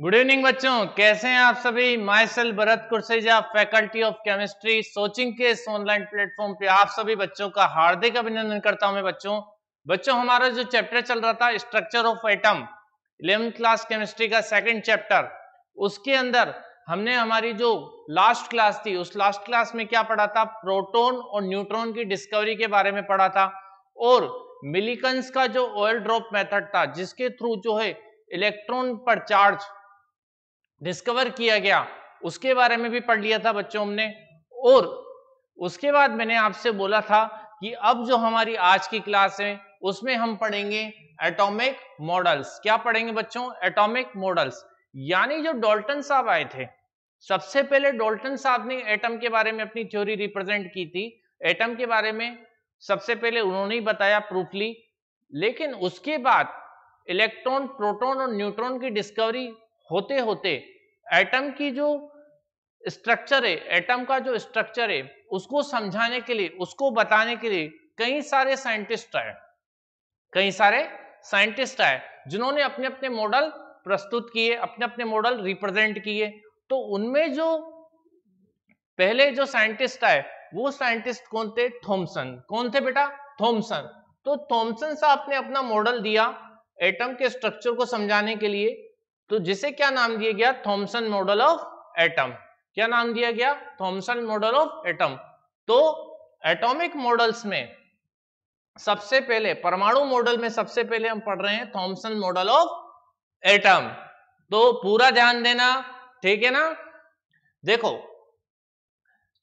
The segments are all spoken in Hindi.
गुड इवनिंग बच्चों कैसे हैं आप सभी myself Bharat Kurseja faculty of chemistry सोचिंग के इस ऑनलाइन प्लेटफॉर्म पे आप सभी बच्चों का हार्दिक अभिनंदन करता हूं मैं बच्चों बच्चों हमारा जो चैप्टर चल रहा था structure of atom eleventh class chemistry का सेकंड चैप्टर उसके अंदर हमने हमारी जो लास्ट क्लास थी उस लास्ट क्लास में क्या पढ़ा था प्रोटोन और न्यूट्रॉन की डिस्कवरी के बारे में पढ़ा था और मिलीकंस का जो ऑयल ड्रॉप मेथड था जिसके थ्रू जो है इलेक्ट्रॉन पर चार्ज डिस्कवर किया गया उसके बारे में भी पढ़ लिया था बच्चों हमने और उसके बाद मैंने आपसे बोला था कि अब जो हमारी आज की क्लास है उसमें हम पढ़ेंगे एटॉमिक मॉडल्स क्या पढ़ेंगे बच्चों एटॉमिक मॉडल्स यानी जो डॉल्टन साहब आए थे सबसे पहले डॉल्टन साहब ने एटम के बारे में अपनी थ्योरी रिप्रेजेंट की थी एटम के बारे में सबसे पहले उन्होंने ही बताया प्रूफली लेकिन उसके बाद इलेक्ट्रॉन प्रोटॉन और न्यूट्रॉन की डिस्कवरी होते होते एटम की जो स्ट्रक्चर है एटम का जो स्ट्रक्चर है उसको समझाने के लिए उसको बताने के लिए कई सारे साइंटिस्ट आए कई सारे साइंटिस्ट आए जिन्होंने अपने अपने मॉडल प्रस्तुत किए अपने अपने मॉडल रिप्रेजेंट किए तो उनमें जो पहले जो साइंटिस्ट आए वो साइंटिस्ट कौन थे थॉमसन कौन थे बेटा थॉमसन तो थॉमसन साहब ने अपना मॉडल दिया एटम के स्ट्रक्चर को समझाने के लिए तो जिसे क्या नाम दिया गया थॉम्सन मॉडल ऑफ एटम क्या नाम दिया गया थॉम्सन मॉडल ऑफ एटम तो एटॉमिक मॉडल्स में सबसे पहले परमाणु मॉडल में सबसे पहले हम पढ़ रहे हैं थॉम्सन मॉडल ऑफ एटम तो पूरा ध्यान देना ठीक है ना देखो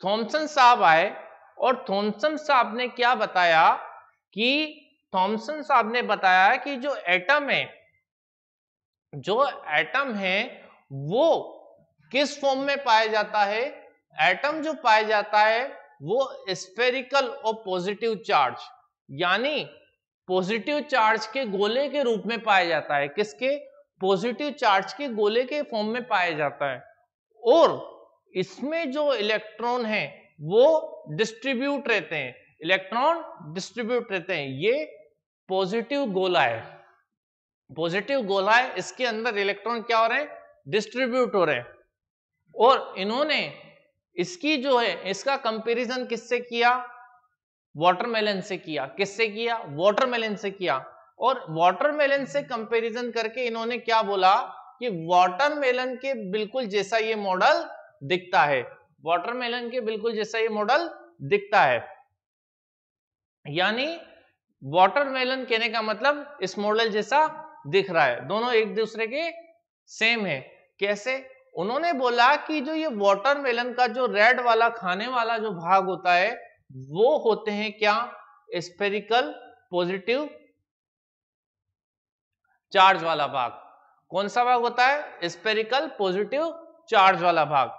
थॉम्सन साहब आए और थॉम्सन साहब ने क्या बताया कि थॉम्सन साहब ने बताया कि जो एटम है जो एटम है वो किस फॉर्म में पाया जाता है एटम जो पाया जाता है वो स्पेरिकल और पॉजिटिव चार्ज यानी पॉजिटिव चार्ज के गोले के रूप में पाया जाता है किसके पॉजिटिव चार्ज के गोले के फॉर्म में पाया जाता है और इसमें जो इलेक्ट्रॉन है वो डिस्ट्रीब्यूट रहते हैं इलेक्ट्रॉन डिस्ट्रीब्यूट रहते हैं ये पॉजिटिव गोला है पॉजिटिव गोला है इसके अंदर इलेक्ट्रॉन क्या हो रहे हैं डिस्ट्रीब्यूट हो रहे हैं और इन्होंने इसकी जो है इसका कंपैरिजन किससे किया वाटरमेलन से किया किससे किया वाटरमेलन से किया और वाटरमेलन से कंपैरिजन करके इन्होंने क्या बोला कि वाटरमेलन के बिल्कुल जैसा ये मॉडल दिखता है वाटरमेलन के बिल्कुल जैसा ये मॉडल दिखता है यानी वाटरमेलन कहने का मतलब इस मॉडल जैसा दिख रहा है दोनों एक दूसरे के सेम है कैसे उन्होंने बोला कि जो ये वाटरमेलन का जो रेड वाला खाने वाला जो भाग होता है वो होते हैं क्या स्पेरिकल पॉजिटिव चार्ज वाला भाग कौन सा भाग होता है स्पेरिकल पॉजिटिव चार्ज वाला भाग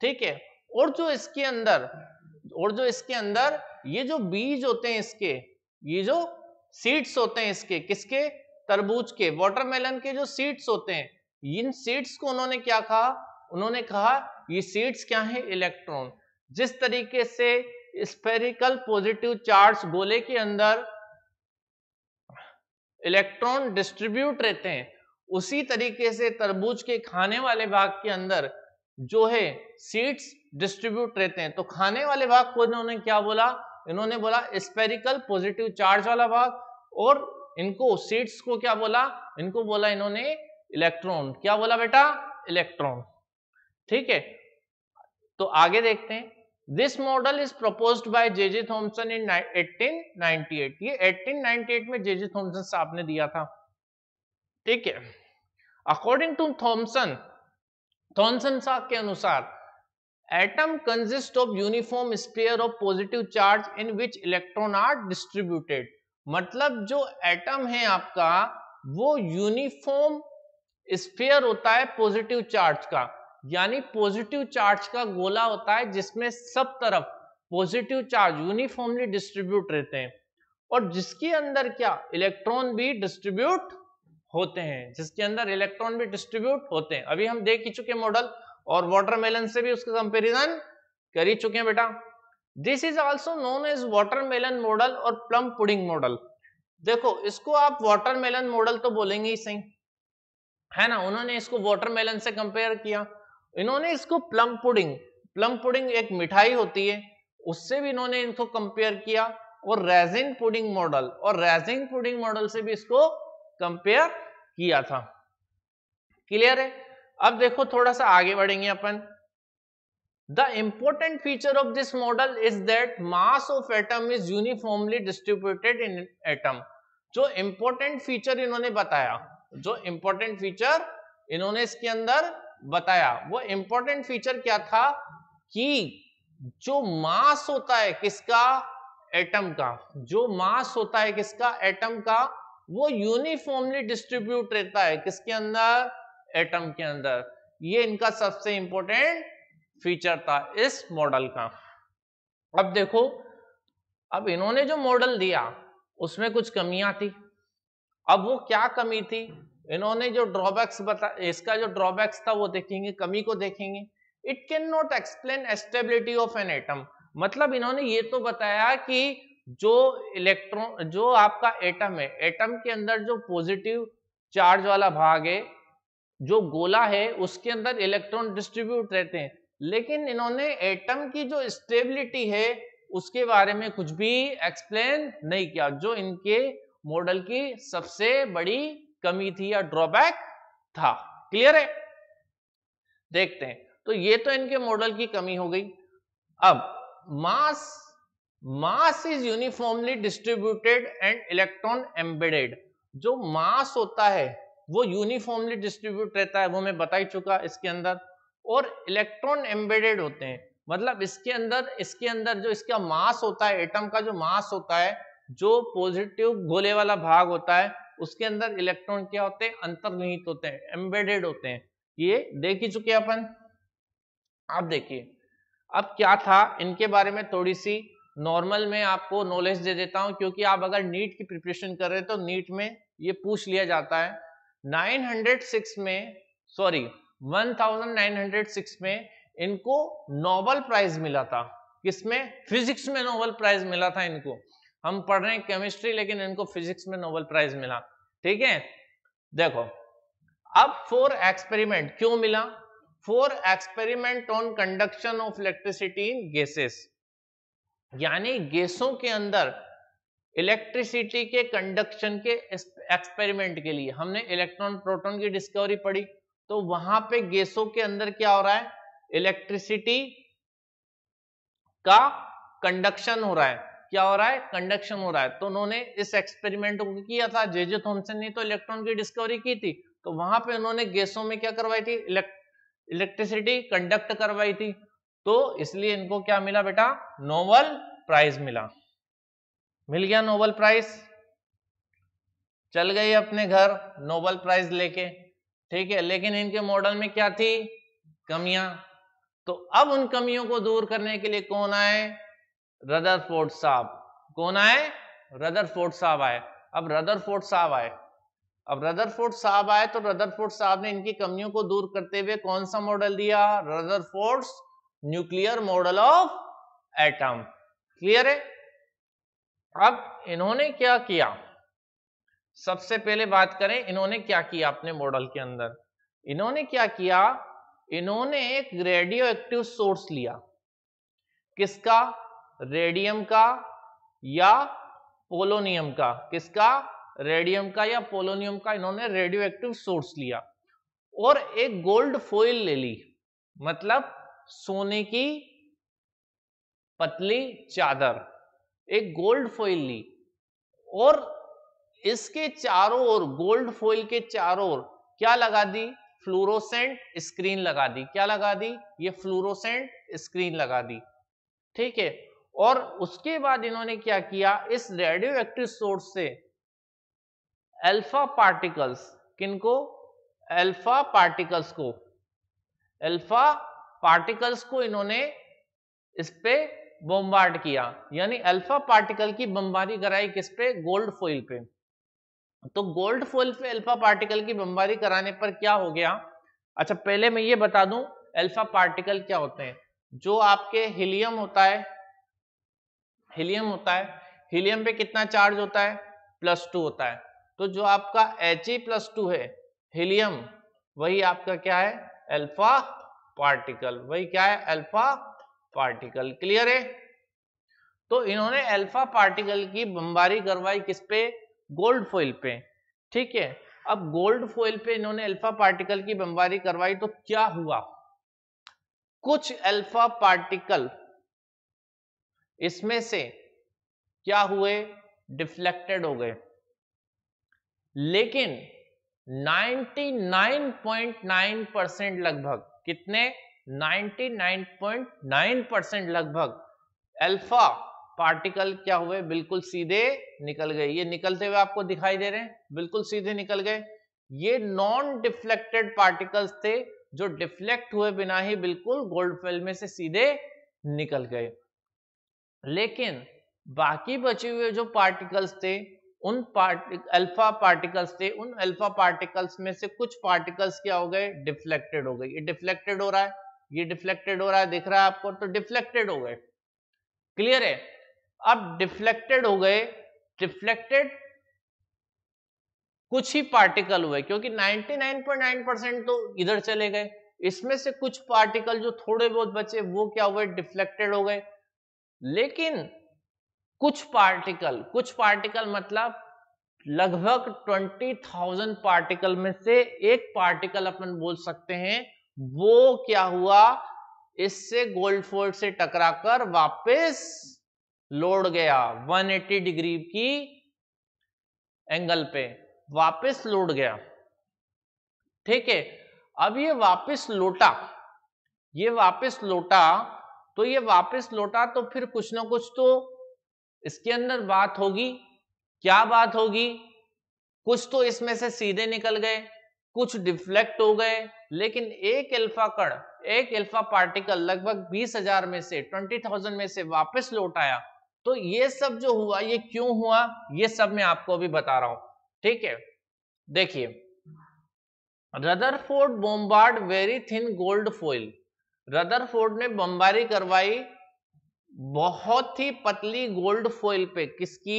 ठीक है और जो इसके अंदर और जो इसके अंदर ये जो बीज होते हैं इसके ये जो सीड्स होते हैं इसके किसके तरबूज के वाटरमेलन के जो सीड्स होते हैं इन सीड्स को उन्होंने क्या कहा उन्होंने कहा ये सीड्स क्या है इलेक्ट्रॉन जिस तरीके से स्पेरिकल पॉजिटिव चार्ज गोले के अंदर इलेक्ट्रॉन डिस्ट्रीब्यूट रहते हैं उसी तरीके से तरबूज के खाने वाले भाग के अंदर जो है सीड्स डिस्ट्रीब्यूट रहते हैं तो खाने वाले भाग को इन्होंने क्या बोला इन्होंने बोला स्पेरिकल पॉजिटिव चार्ज वाला भाग और इनको सीट्स को क्या बोला इनको बोला इन्होंने इलेक्ट्रॉन क्या बोला बेटा इलेक्ट्रॉन ठीक है तो आगे देखते हैं this model is propose by J J Thomson in 1898 ये 1898 में जे जे थॉम्सन साहब ने दिया था ठीक है अकॉर्डिंग टू थॉम्सन थॉम्सन साहब के अनुसार atom consist of uniform sphere of positive charge in which electron are distributed मतलब जो एटम है आपका वो यूनिफॉर्म स्पेयर होता है पॉजिटिव चार्ज का यानी पॉजिटिव चार्ज का गोला होता है जिसमें सब तरफ पॉजिटिव चार्ज यूनिफॉर्मली डिस्ट्रीब्यूट रहते हैं और जिसके अंदर क्या इलेक्ट्रॉन भी डिस्ट्रीब्यूट होते हैं जिसके अंदर इलेक्ट्रॉन भी डिस्ट्रीब्यूट होते हैं अभी हम देख ही चुके मॉडल और वाटरमेलन से भी उसका कंपेरिजन कर ही चुके हैं बेटा this is also known as water melon model और प्लम पुडिंग मॉडल देखो इसको आप वॉटर मेलन मॉडल तो बोलेंगे ही सही है ना उन्होंने इसको वॉटर मेलन से कंपेयर किया इन्होंने इसको प्लम पुडिंग प्लम पुडिंग एक मिठाई होती है उससे भी इन्होंने इनको कंपेयर किया और रेजिन पुडिंग मॉडल और रेजिन पुडिंग मॉडल से भी इसको कंपेयर किया था क्लियर है अब देखो थोड़ा सा आगे बढ़ेंगे अपन the important feature of this model is that mass of atom is uniformly distributed in atom जो important feature इन्होंने बताया जो important feature इन्होंने इसके अंदर बताया वो important feature क्या था कि जो मास होता है किसका एटम का जो मास होता है किसका एटम का वो यूनिफॉर्मली डिस्ट्रीब्यूट रहता है किसके अंदर एटम के अंदर ये इनका सबसे इंपॉर्टेंट फीचर था इस मॉडल का अब देखो अब इन्होंने जो मॉडल दिया उसमें कुछ कमियां थी अब वो क्या कमी थी इन्होंने जो ड्रॉबैक्स बता इसका जो ड्रॉबैक्स था वो देखेंगे कमी को देखेंगे it can not explain stability of an atom मतलब इन्होंने ये तो बताया कि जो इलेक्ट्रॉन जो आपका एटम है एटम के अंदर जो पॉजिटिव चार्ज वाला भाग है जो गोला है उसके अंदर इलेक्ट्रॉन डिस्ट्रीब्यूट रहते हैं लेकिन इन्होंने एटम की जो स्टेबिलिटी है उसके बारे में कुछ भी एक्सप्लेन नहीं किया जो इनके मॉडल की सबसे बड़ी कमी थी या ड्रॉबैक था क्लियर है देखते हैं तो ये तो इनके मॉडल की कमी हो गई अब mass mass is uniformly distributed and electron embedded जो मास होता है वो यूनिफॉर्मली डिस्ट्रीब्यूट रहता है वो मैं बता ही चुका इसके अंदर और इलेक्ट्रॉन एम्बेडेड होते हैं मतलब इसके अंदर इसके अंदर जो इसका मास होता है एटम का जो मास होता है जो पॉजिटिव गोले वाला भाग होता है उसके अंदर इलेक्ट्रॉन क्या होते हैं अंतर्निहित होते हैं एम्बेडेड होते हैं ये देख ही चुके अपन आप देखिए अब क्या था इनके बारे में थोड़ी सी नॉर्मल में आपको नॉलेज दे देता हूं क्योंकि आप अगर नीट की प्रिपरेशन कर रहे हैं तो नीट में ये पूछ लिया जाता है 906 में सॉरी 1906 में इनको नोबल प्राइज मिला था किसमें फिजिक्स में नोबल प्राइज मिला था इनको हम पढ़ रहे हैं केमिस्ट्री लेकिन इनको फिजिक्स में नोबल प्राइज मिला ठीक है देखो अब फोर एक्सपेरिमेंट क्यों मिला for experiment on conduction of electricity in gases यानी गैसों के अंदर इलेक्ट्रिसिटी के कंडक्शन के एक्सपेरिमेंट के लिए हमने इलेक्ट्रॉन प्रोटॉन की डिस्कवरी पढ़ी तो वहां पे गैसों के अंदर क्या हो रहा है इलेक्ट्रिसिटी का कंडक्शन हो रहा है क्या हो रहा है कंडक्शन हो रहा है तो उन्होंने इस एक्सपेरिमेंट को किया था जेजे थॉमसन ने तो इलेक्ट्रॉन की डिस्कवरी की थी तो वहां पे उन्होंने गैसों में क्या करवाई थी इलेक्ट्रिसिटी कंडक्ट करवाई थी तो इसलिए इनको क्या मिला बेटा नोबल प्राइज मिला मिल गया नोबल प्राइज चल गए अपने घर नोबल प्राइज लेके ठीक है लेकिन इनके मॉडल में क्या थी कमियां तो अब उन कमियों को दूर करने के लिए कौन आए रदरफोर्ड साहब कौन आए रदरफोर्ड साहब आए अब फोर्ट साहब आए अब रदरफोर्ड साहब आए तो फोर्ट साहब ने इनकी कमियों को दूर करते हुए कौन सा मॉडल दिया फोर्ट्स nuclear model of atom clear है अब इन्होंने क्या किया सबसे पहले बात करें इन्होंने क्या किया अपने मॉडल के अंदर इन्होंने क्या किया इन्होंने एक रेडियो एक्टिव सोर्स लिया किसका रेडियम का या पोलोनियम का किसका रेडियम का या पोलोनियम का इन्होंने रेडियो एक्टिव सोर्स लिया और एक गोल्ड फोइल ले ली मतलब सोने की पतली चादर एक गोल्ड फोइल ली और इसके चारों ओर गोल्ड फोइल के चारों ओर क्या लगा दी फ्लोरोसेंट स्क्रीन लगा दी क्या लगा दी ये फ्लोरोसेंट स्क्रीन लगा दी ठीक है और उसके बाद इन्होंने क्या किया इस रेडियो एक्टिव सोर्स से अल्फा पार्टिकल्स किनको अल्फा पार्टिकल्स को अल्फा पार्टिकल्स को इन्होंने इस पे बोम्बार्ड किया यानी अल्फा पार्टिकल की बमबारी कराई किस पे गोल्ड फोइल पे तो गोल्ड फोल पे अल्फा पार्टिकल की बमबारी कराने पर क्या हो गया अच्छा पहले मैं ये बता दूं अल्फा पार्टिकल क्या होते हैं जो आपके हीलियम होता है हीलियम होता है हीलियम पे कितना चार्ज होता है प्लस टू होता है तो जो आपका एच ई प्लस टू है हीलियम वही आपका क्या है अल्फा पार्टिकल वही क्या है अल्फा पार्टिकल क्लियर है तो इन्होंने अल्फा पार्टिकल की बमबारी करवाई किस पे गोल्ड फॉइल पे ठीक है अब गोल्ड फॉइल पे इन्होंने अल्फा पार्टिकल की बमबारी करवाई तो क्या हुआ कुछ अल्फा पार्टिकल इसमें से क्या हुए डिफ्लेक्टेड हो गए लेकिन 99.9 परसेंट लगभग कितने 99.9 परसेंट लगभग अल्फा पार्टिकल क्या हुए बिल्कुल सीधे निकल गए ये निकलते हुए आपको दिखाई दे रहे हैं बिल्कुल सीधे निकल गए ये नॉन डिफ्लेक्टेड पार्टिकल्स थे जो डिफ्लेक्ट हुए बिना ही बिल्कुल गोल्ड फिल्म में से सीधे निकल गए लेकिन बाकी बचे हुए जो पार्टिकल्स थे उन पार्टिक अल्फा पार्टिकल्स थे उन अल्फा पार्टिकल्स में से कुछ पार्टिकल्स क्या हो गए डिफ्लेक्टेड हो गए ये डिफ्लेक्टेड हो रहा है ये डिफ्लेक्टेड हो रहा है दिख रहा है आपको तो डिफ्लेक्टेड हो गए क्लियर है अब डिफ्लेक्टेड हो गए डिफ्लेक्टेड कुछ ही पार्टिकल हुए क्योंकि 99.9 परसेंट तो इधर चले गए इसमें से कुछ पार्टिकल जो थोड़े बहुत बचे वो क्या हुए डिफ्लेक्टेड हो गए लेकिन कुछ पार्टिकल कुछ पार्टिकल मतलब लगभग 20,000 पार्टिकल में से एक पार्टिकल अपन बोल सकते हैं वो क्या हुआ इससे गोल्ड फोल्ड से टकराकर वापस लोड गया 180 डिग्री की एंगल पे वापस लौट गया ठीक है अब ये वापस लौटा ये वापस लौटा तो ये वापस लौटा तो फिर कुछ ना कुछ तो इसके अंदर बात होगी क्या बात होगी कुछ तो इसमें से सीधे निकल गए कुछ डिफ्लेक्ट हो गए लेकिन एक अल्फा कण एक अल्फा पार्टिकल लगभग बीस हजार में से ट्वेंटी थाउजेंड में से वापस लौट आया तो ये सब जो हुआ ये क्यों हुआ ये सब मैं आपको अभी बता रहा हूं ठीक है देखिए Rutherford bombard very thin gold foil Rutherford ने बमबारी करवाई बहुत ही पतली गोल्ड फोइल पे किसकी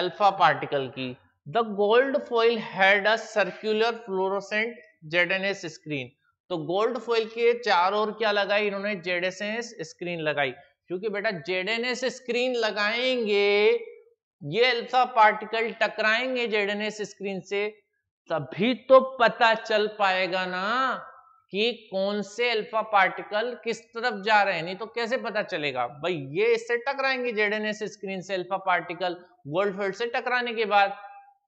अल्फा पार्टिकल की the gold foil had a circular fluorescent Z N S screen तो गोल्ड फोइल के चार ओर क्या लगाई इन्होंने जेडेसेंस स्क्रीन लगाई क्योंकि बेटा जेडएनए से स्क्रीन लगाएंगे ये अल्फा पार्टिकल टकराएंगे जेडएनए से स्क्रीन से तभी तो पता चल पाएगा ना कि कौन से अल्फा पार्टिकल किस तरफ जा रहे हैं नहीं तो कैसे पता चलेगा भाई ये इससे टकराएंगे जेडएनए से स्क्रीन से अल्फा पार्टिकल गोल्ड फील्ड से टकराने के बाद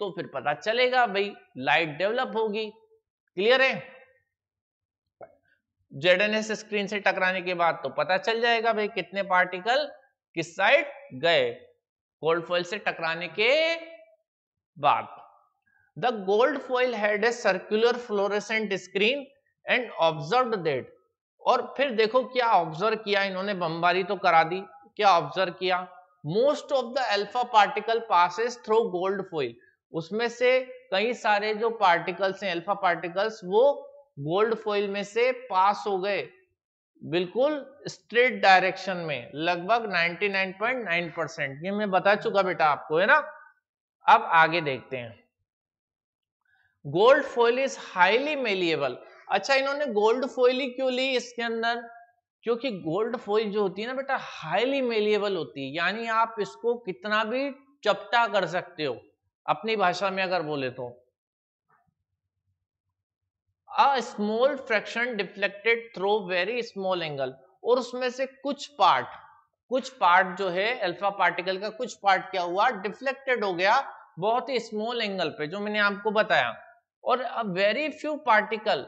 तो फिर पता चलेगा भाई लाइट डेवलप होगी क्लियर है जेडनएस स्क्रीन से टकराने के बाद तो पता चल जाएगा भाई कितने पार्टिकल किस साइड गए गोल्ड फॉइल से टकराने के बाद the gold foil had a circular fluorescent screen and observe that और फिर देखो क्या ऑब्जर्व किया इन्होंने बमबारी तो करा दी क्या ऑब्जर्व किया most of the alpha particle passes through gold foil उसमें से कई सारे जो पार्टिकल्स हैं अल्फा पार्टिकल्स वो गोल्ड फॉइल में से पास हो गए बिल्कुल स्ट्रेट डायरेक्शन में लगभग 99.9 परसेंट ये मैं बता चुका बेटा आपको है ना अब आगे देखते हैं gold foil is highly malleable अच्छा इन्होंने गोल्ड फॉइल ही क्यों ली इसके अंदर क्योंकि गोल्ड फॉइल जो होती है ना बेटा हाईली मेलिएबल होती है यानी आप इसको कितना भी चपटा कर सकते हो अपनी भाषा में अगर बोले तो a small fraction deflected through very small angle और उसमें से कुछ पार्ट कुछ पार्ट जो है अल्फा पार्टिकल का कुछ पार्ट क्या हुआ डिफ्लेक्टेड हो गया बहुत ही स्मॉल एंगल पे जो मैंने आपको बताया और अब वेरी फ्यू पार्टिकल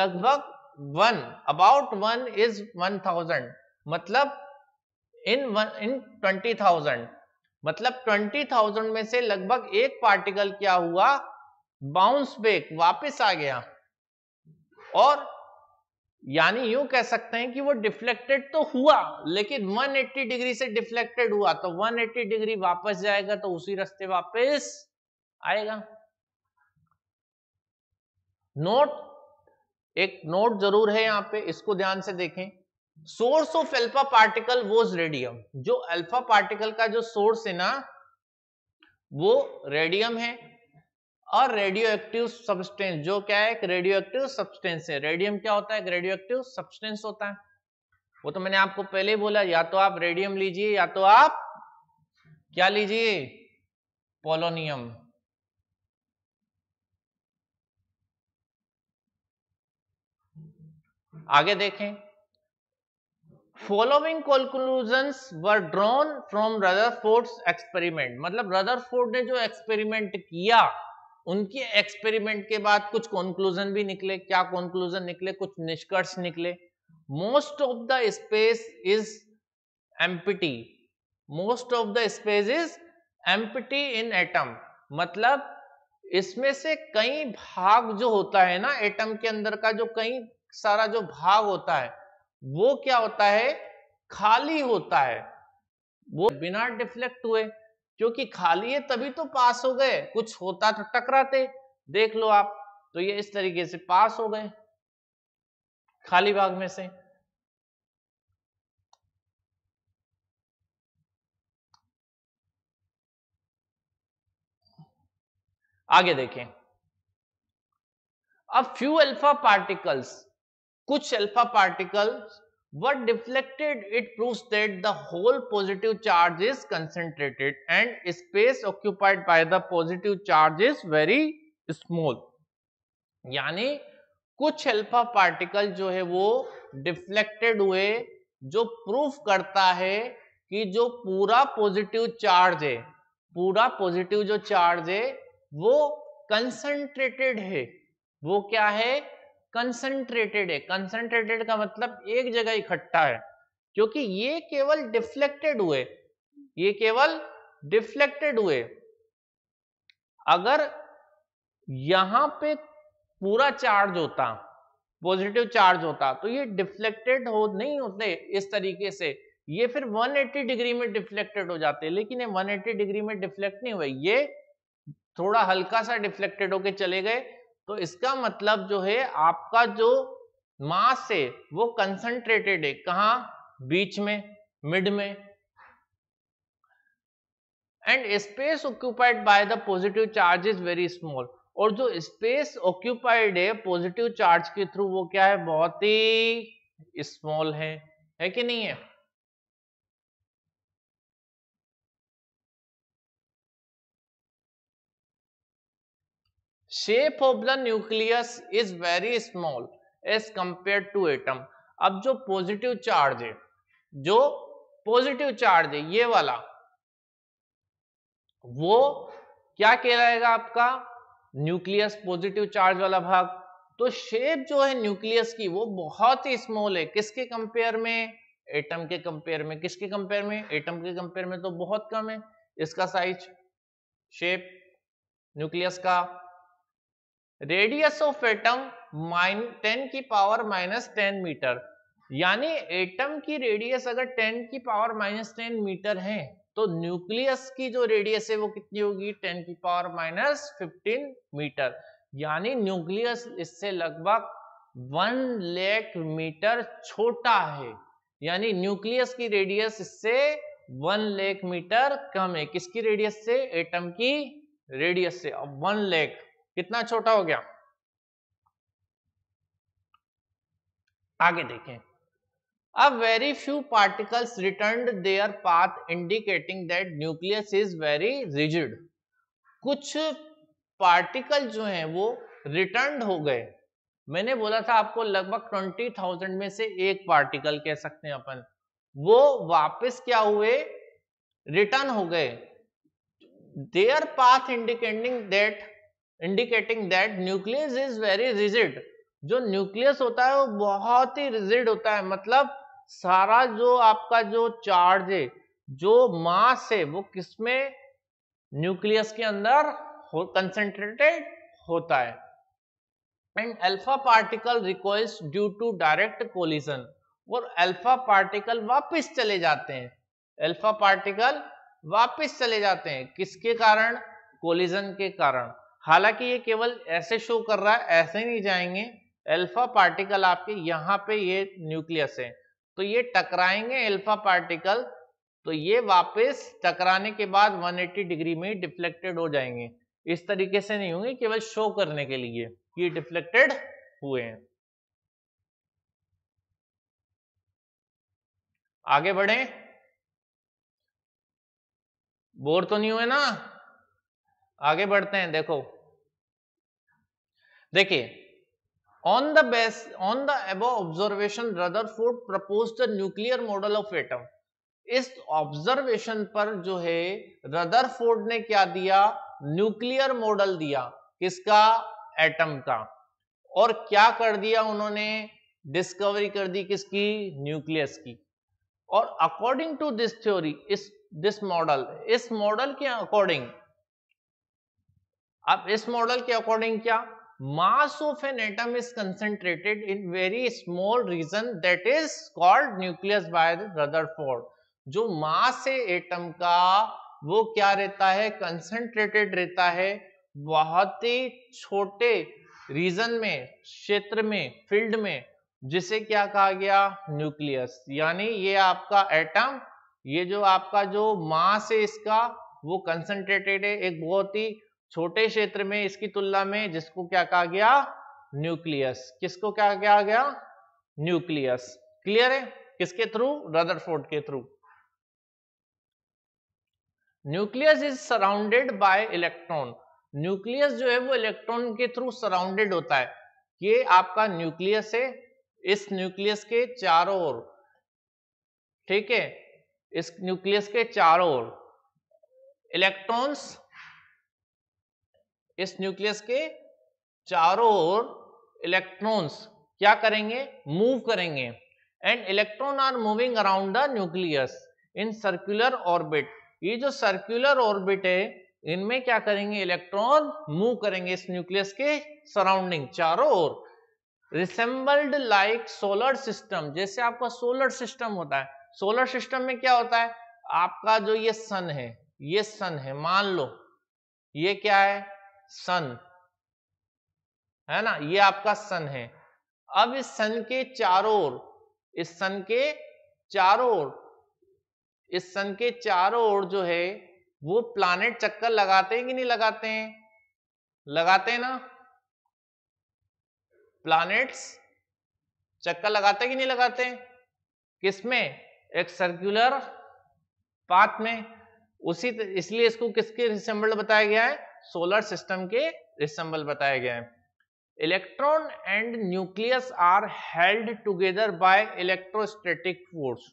लगभग one about one is one thousand मतलब in one in twenty thousand मतलब ट्वेंटी थाउजेंड में से लगभग एक पार्टिकल क्या हुआ बाउंस बैक वापस आ गया और यानी यूं कह सकते हैं कि वो डिफ्लेक्टेड तो हुआ लेकिन 180 डिग्री से डिफ्लेक्टेड हुआ तो 180 डिग्री वापस जाएगा तो उसी रास्ते वापस आएगा नोट एक नोट जरूर है यहां पे इसको ध्यान से देखें source of alpha particle was radium जो अल्फा पार्टिकल का जो सोर्स है ना वो रेडियम है और रेडियो एक्टिव सब्सटेंस जो क्या है एक रेडियो एक्टिव सब्सटेंस है रेडियम क्या होता है रेडियो एक्टिव सब्सटेंस होता है वो तो मैंने आपको पहले ही बोला या तो आप रेडियम लीजिए या तो आप क्या लीजिए पोलोनियम आगे देखें following conclusions were drawn from Rutherford's experiment मतलब रदरफोर्ड ने जो एक्सपेरिमेंट किया उनके एक्सपेरिमेंट के बाद कुछ कॉन्क्लूजन भी निकले क्या कॉन्क्लूजन निकले कुछ निष्कर्ष निकले most of the space is empty most of the space is empty in atom मतलब इसमें से कई भाग जो होता है ना एटम के अंदर का जो कई सारा जो भाग होता है वो क्या होता है खाली होता है वो बिना डिफ्लेक्ट हुए क्योंकि खाली है तभी तो पास हो गए कुछ होता तो टकराते देख लो आप तो ये इस तरीके से पास हो गए खाली भाग में से आगे देखें अब फ्यू अल्फा पार्टिकल्स कुछ alpha particles what deflected it proves that the whole positive charge is concentrated and space occupied by the positive charge is very small यानी कुछ अल्फा पार्टिकल जो है वो डिफ्लेक्टेड हुए जो प्रूफ करता है कि जो पूरा पॉजिटिव चार्ज है पूरा पॉजिटिव जो चार्ज है वो कंसंट्रेटेड है वो क्या है कंसंट्रेटेड है कंसंट्रेटेड का मतलब एक जगह इकट्ठा है क्योंकि ये केवल डिफ्लेक्टेड हुए ये केवल डिफ्लेक्टेड हुए अगर यहां पे पूरा चार्ज होता पॉजिटिव चार्ज होता तो ये डिफ्लेक्टेड हो नहीं होते इस तरीके से ये फिर 180 डिग्री में डिफ्लेक्टेड हो जाते लेकिन ये 180 डिग्री में डिफ्लेक्ट नहीं हुए ये थोड़ा हल्का सा डिफ्लेक्टेड होके चले गए तो इसका मतलब जो है आपका जो मास है वो कंसंट्रेटेड है कहा बीच में मिड में and space occupied by the positive charge is very small और जो स्पेस ऑक्यूपाइड है पॉजिटिव चार्ज के थ्रू वो क्या है बहुत ही स्मॉल है है कि नहीं है shape of the nucleus is very small as compare to atom अब जो पॉजिटिव चार्ज है जो पॉजिटिव चार्ज है ये वाला वो क्या कहलाएगा आपका न्यूक्लियस पॉजिटिव चार्ज वाला भाग तो शेप जो है न्यूक्लियस की वो बहुत ही स्मॉल है किसके कंपेयर में एटम के कंपेयर में किसके कंपेयर में एटम के कंपेयर में तो बहुत कम है इसका साइज शेप न्यूक्लियस का radius of atom minus ten की पावर माइनस टेन मीटर यानी एटम की रेडियस अगर टेन की पावर माइनस टेन मीटर है तो न्यूक्लियस की जो रेडियस है वो कितनी होगी टेन की पावर माइनस फिफ्टीन मीटर यानी न्यूक्लियस इससे लगभग वन लेख मीटर छोटा है यानी न्यूक्लियस की रेडियस इससे वन लेख मीटर कम है किसकी रेडियस से एटम की रेडियस से अब वन लेख कितना छोटा हो गया आगे देखें अब very few particles return their path indicating that nucleus is very rigid कुछ पार्टिकल जो है वो रिटर्न हो गए मैंने बोला था आपको लगभग ट्वेंटी थाउजेंड में से एक पार्टिकल कह सकते हैं अपन वो वापस क्या हुए रिटर्न हो गए their path indicating that indicating that nucleus is very rigid जो न्यूक्लियस होता है वो बहुत ही रिजिड होता है मतलब सारा जो आपका जो चार्ज है जो मास है वो किसमें न्यूक्लियस के अंदर हो, कंसेंट्रेटेड होता है and alpha particle recoils due to direct collision और अल्फा पार्टिकल वापस चले जाते हैं अल्फा पार्टिकल वापस चले जाते हैं किसके कारण कोलिजन के कारण हालांकि ये केवल ऐसे शो कर रहा है ऐसे नहीं जाएंगे अल्फा पार्टिकल आपके यहाँ पे ये न्यूक्लियस है तो ये टकराएंगे अल्फा पार्टिकल तो ये वापस टकराने के बाद 180 डिग्री में डिफ्लेक्टेड हो जाएंगे इस तरीके से नहीं होंगे केवल शो करने के लिए ये डिफ्लेक्टेड हुए हैं आगे बढ़े बोर तो नहीं हुए ना आगे बढ़ते हैं देखो देखिए the base on on the above observation rutherford propose the nuclear model of atom इस ऑब्जर्वेशन पर जो है रदरफोर्ड ने क्या दिया न्यूक्लियर मॉडल दिया किसका एटम का और क्या कर दिया उन्होंने डिस्कवरी कर दी किसकी न्यूक्लियस की और अकॉर्डिंग टू दिस थ्योरी इस दिस मॉडल इस मॉडल के अकॉर्डिंग अब इस मॉडल के अकॉर्डिंग क्या mass of an atom is concentrated in very small region that is called nucleus by फोर्ड जो मास है एटम का वो क्या रहता है कंसंट्रेटेड रहता है बहुत ही छोटे रीजन में क्षेत्र में फील्ड में जिसे क्या कहा गया न्यूक्लियस यानी ये आपका एटम ये जो आपका जो मास है इसका वो कंसंट्रेटेड है एक बहुत ही छोटे क्षेत्र में इसकी तुलना में जिसको क्या कहा गया न्यूक्लियस किसको क्या कहा गया न्यूक्लियस क्लियर है किसके थ्रू रदरफोर्ड के through nucleus is surrounded by electron nucleus जो है वो इलेक्ट्रॉन के थ्रू सराउंडेड होता है ये आपका न्यूक्लियस है इस न्यूक्लियस के चारों ओर ठीक है इस न्यूक्लियस के चारों ओर इलेक्ट्रॉन्स इस न्यूक्लियस के चारों ओर इलेक्ट्रॉन्स क्या करेंगे मूव करेंगे and electron are moving around the nucleus in circular orbit ये जो सर्कुलर ऑर्बिट है इनमें क्या करेंगे इलेक्ट्रॉन मूव करेंगे इस न्यूक्लियस के सराउंडिंग चारों ओर रिसेंबल्ड लाइक सोलर सिस्टम जैसे आपका सोलर सिस्टम होता है सोलर सिस्टम में क्या होता है आपका जो ये सन है ये सन है मान लो ये क्या है सन है ना ये आपका सन है अब इस सन के चारों ओर इस सन के चारों ओर इस सन के चारों ओर जो है वो प्लानिट चक्कर लगाते हैं कि नहीं लगाते हैं लगाते हैं ना प्लानिट्स चक्कर लगाते हैं कि नहीं लगाते हैं किसमें एक सर्कुलर पाथ में उसी इसलिए इसको किसके रिसेम्बल बताया गया है सोलर सिस्टम के रिसम्बल बताए गए हैं electron and nucleus are held together by electrostatic force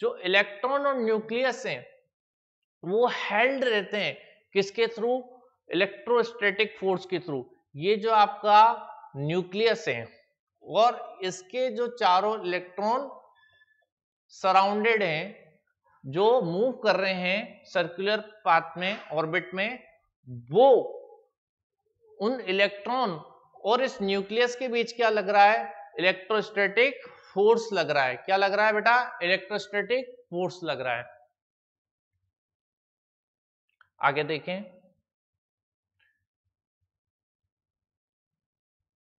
जो इलेक्ट्रॉन और न्यूक्लियस हैं वो हेल्ड रहते हैं किसके थ्रू इलेक्ट्रोस्टैटिक फोर्स के थ्रू ये जो आपका न्यूक्लियस है और इसके जो चारों इलेक्ट्रॉन सराउंडेड हैं जो मूव कर रहे हैं सर्कुलर पाथ में ऑर्बिट में वो उन इलेक्ट्रॉन और इस न्यूक्लियस के बीच क्या लग रहा है इलेक्ट्रोस्टैटिक फोर्स लग रहा है क्या लग रहा है बेटा इलेक्ट्रोस्टैटिक फोर्स लग रहा है आगे देखें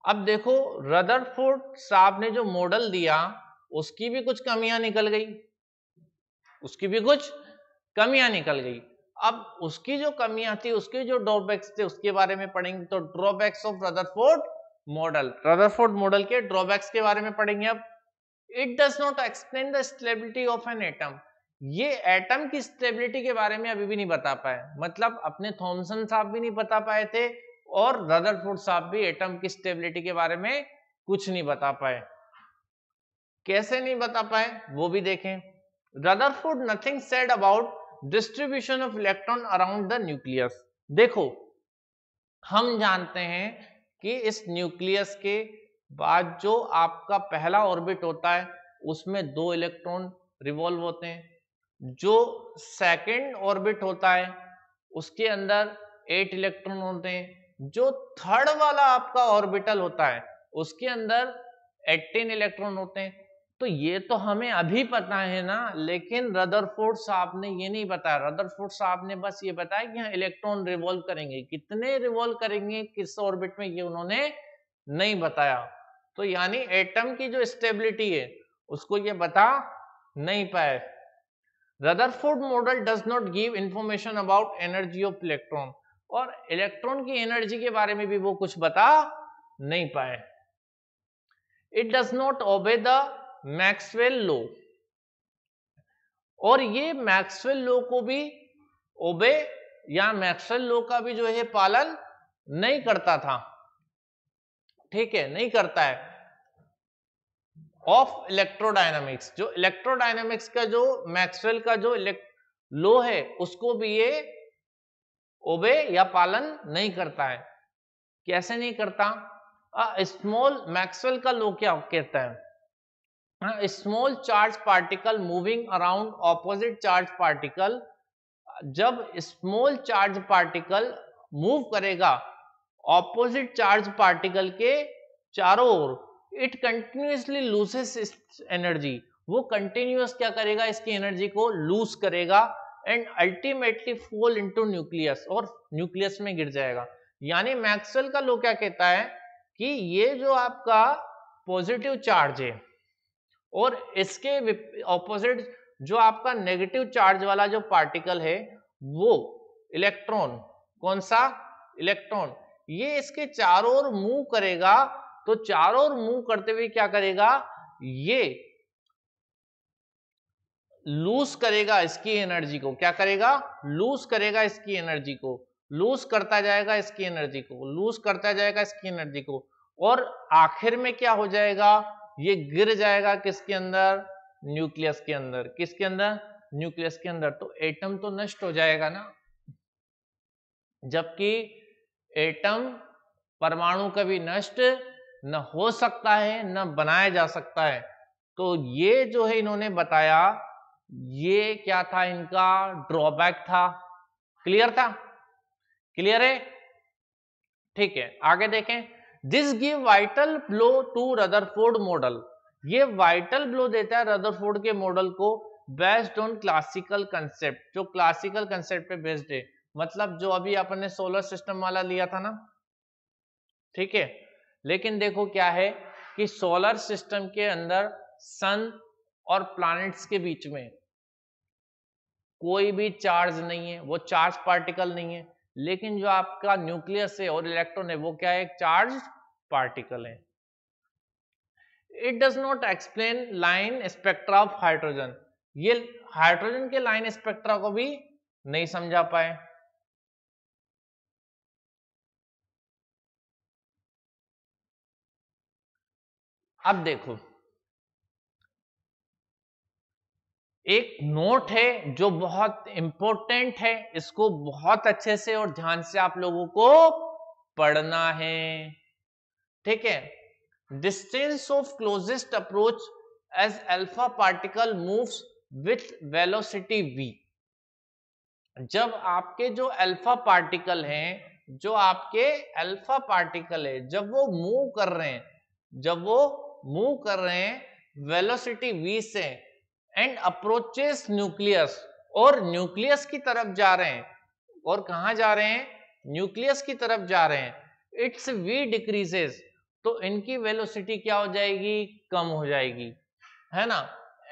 अब देखो रदरफोर्ड साहब ने जो मॉडल दिया उसकी भी कुछ कमियां निकल गई उसकी भी कुछ कमियां निकल गई अब उसकी जो कमियां थी उसके जो ड्रॉबैक्स थे उसके बारे में पढ़ेंगे तो drawbacks of Rutherford model Rutherford model के ड्रॉबैक्स के बारे में पढ़ेंगे अब it does not explain the stability of an atom ये एटम की स्टेबिलिटी के बारे में अभी भी नहीं बता पाए मतलब अपने थॉमसन साहब भी नहीं बता पाए थे और रदरफोर्ड साहब भी एटम की स्टेबिलिटी के बारे में कुछ नहीं बता पाए कैसे नहीं बता पाए वो भी देखें Rutherford nothing said about distribution of electron around the nucleus देखो हम जानते हैं कि इस न्यूक्लियस के बाद जो आपका पहला ऑर्बिट होता है उसमें दो इलेक्ट्रॉन रिवॉल्व होते हैं जो सेकंड ऑर्बिट होता है उसके अंदर एट इलेक्ट्रॉन होते हैं जो थर्ड वाला आपका ऑर्बिटल होता है उसके अंदर एटीन इलेक्ट्रॉन होते हैं तो ये तो हमें अभी पता है ना लेकिन रदरफोर्ड साहब ने ये नहीं बताया रदरफोर्ड साहब ने बस ये बताया कि हाँ इलेक्ट्रॉन रिवॉल्व करेंगे कितने रिवॉल्व करेंगे किस ऑर्बिट में ये उन्होंने नहीं बताया तो यानी एटम की जो स्टेबिलिटी है उसको ये बता नहीं पाए Rutherford model does not give information about energy of electron और इलेक्ट्रॉन की एनर्जी के बारे में भी वो कुछ बता नहीं पाए it does not obey the Maxwell law और ये मैक्सवेल लो को भी ओबे या मैक्सवेल लो का भी जो है पालन नहीं करता था ठीक है नहीं करता है ऑफ इलेक्ट्रोडायनामिक्स जो इलेक्ट्रोडायनामिक्स का जो मैक्सवेल का जो लो है उसको भी ये ओबे या पालन नहीं करता है कैसे नहीं करता स्मॉल मैक्सवेल का लो क्या कहता है small charge particle moving around opposite charge particle जब स्मॉल चार्ज पार्टिकल मूव करेगा ऑपोजिट चार्ज पार्टिकल के चारों ओर इट कंटिन्यूसली लूसेस एनर्जी वो कंटिन्यूस क्या करेगा इसकी एनर्जी को लूज करेगा and ultimately fall into nucleus और न्यूक्लियस में गिर जाएगा यानी मैक्सवेल का लो क्या कहता है कि ये जो आपका पॉजिटिव चार्ज है और इसके ऑपोजिट जो आपका नेगेटिव चार्ज वाला जो पार्टिकल है वो इलेक्ट्रॉन कौन सा इलेक्ट्रॉन ये इसके चारों ओर मूव करेगा तो चारों ओर मूव करते हुए क्या करेगा ये लूज करेगा इसकी एनर्जी को क्या करेगा लूज करेगा इसकी एनर्जी को लूज करता जाएगा इसकी एनर्जी को लूज करता जाएगा इसकी एनर्जी को और आखिर में क्या हो जाएगा ये गिर जाएगा किसके अंदर न्यूक्लियस के अंदर किसके अंदर न्यूक्लियस के अंदर तो एटम तो नष्ट हो जाएगा ना जबकि एटम परमाणु कभी नष्ट न हो सकता है न बनाया जा सकता है तो ये जो है इन्होंने बताया ये क्या था इनका ड्रॉबैक था क्लियर था क्लियर है ठीक है आगे देखें this give vital blow to Rutherford model ये वाइटल ब्लो देता है रदरफोर्ड के मॉडल को बेस्ड ऑन क्लासिकल कंसेप्ट जो क्लासिकल कंसेप्ट पे बेस्ड है मतलब जो अभी आपने ने सोलर सिस्टम वाला लिया था ना ठीक है लेकिन देखो क्या है कि सोलर सिस्टम के अंदर सन और प्लैनेट्स के बीच में कोई भी चार्ज नहीं है वो चार्ज पार्टिकल नहीं है लेकिन जो आपका न्यूक्लियस है और इलेक्ट्रॉन है वो क्या है एक चार्ज पार्टिकल है it does not explain line spectra of hydrogen ये हाइड्रोजन के लाइन स्पेक्ट्रा को भी नहीं समझा पाए अब देखो एक नोट है जो बहुत इंपॉर्टेंट है इसको बहुत अच्छे से और ध्यान से आप लोगों को पढ़ना है ठीक है distance of closest approach as alpha particle moves with velocity V जब आपके जो अल्फा पार्टिकल हैं जो आपके अल्फा पार्टिकल है जब वो मूव कर रहे हैं जब वो मूव कर रहे हैं वेलोसिटी वी से एंड अप्रोचेस न्यूक्लियस और न्यूक्लियस की तरफ जा रहे हैं और कहा जा रहे हैं न्यूक्लियस की तरफ जा रहे हैं इट्स वी डिक्रीजेस तो इनकी वेलोसिटी क्या हो जाएगी कम हो जाएगी है ना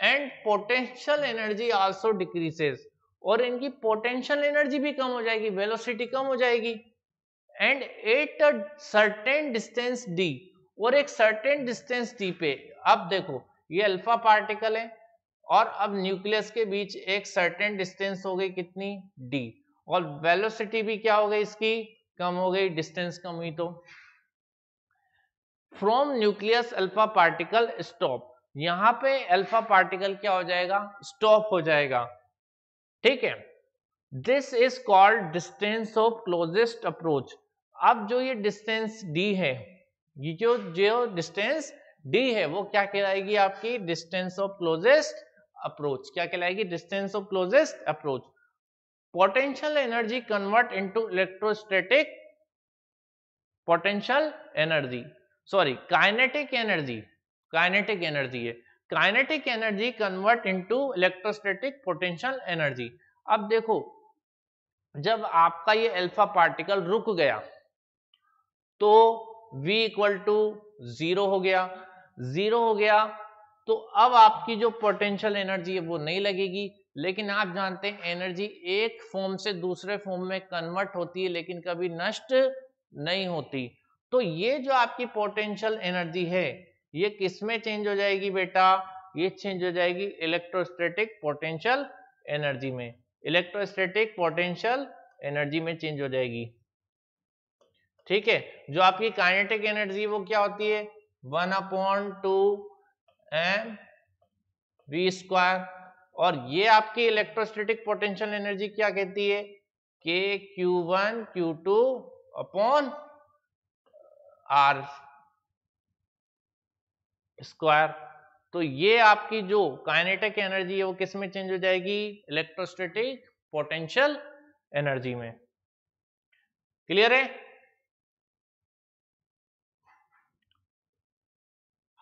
and potential energy also decreases और इनकी पोटेंशियल एनर्जी भी कम हो जाएगी वेलोसिटी कम हो जाएगी and at a certain distance D और एक सर्टेन डिस्टेंस डी पे अब देखो ये अल्फा पार्टिकल है और अब न्यूक्लियस के बीच एक सर्टेन डिस्टेंस हो गई कितनी डी और वेलोसिटी भी क्या हो गई इसकी कम हो गई डिस्टेंस कम हुई तो from nucleus alpha particle stop यहां पे अल्फा पार्टिकल क्या हो जाएगा स्टॉप हो जाएगा ठीक है this is called distance of closest approach अब जो ये डिस्टेंस डी है ये जो जो डिस्टेंस डी है वो क्या कहलाएगी आपकी डिस्टेंस ऑफ क्लोजेस्ट अप्रोच क्या कहलाएगी distance of closest approach potential energy convert into electrostatic potential energy sorry kinetic energy kinetic energy है kinetic energy convert into electrostatic potential energy अब देखो जब आपका ये अल्फा पार्टिकल रुक गया तो v इक्वल टू जीरो हो गया जीरो हो गया तो अब आपकी जो पोटेंशियल एनर्जी है वो नहीं लगेगी लेकिन आप जानते हैं एनर्जी एक फॉर्म से दूसरे फॉर्म में कन्वर्ट होती है लेकिन कभी नष्ट नहीं होती तो ये जो आपकी पोटेंशियल एनर्जी है ये किस में चेंज हो जाएगी बेटा ये चेंज हो जाएगी इलेक्ट्रोस्टेटिक पोटेंशियल एनर्जी में इलेक्ट्रोस्टेटिक पोटेंशियल एनर्जी में चेंज हो जाएगी ठीक है जो आपकी काइनेटिक एनर्जी वो क्या होती है one upon two m v square और ये आपकी इलेक्ट्रोस्टेटिक पोटेंशियल एनर्जी क्या कहती है k q one q two upon r square तो ये आपकी जो काइनेटिक एनर्जी है वो किस में चेंज हो जाएगी इलेक्ट्रोस्टेटिक पोटेंशियल एनर्जी में क्लियर है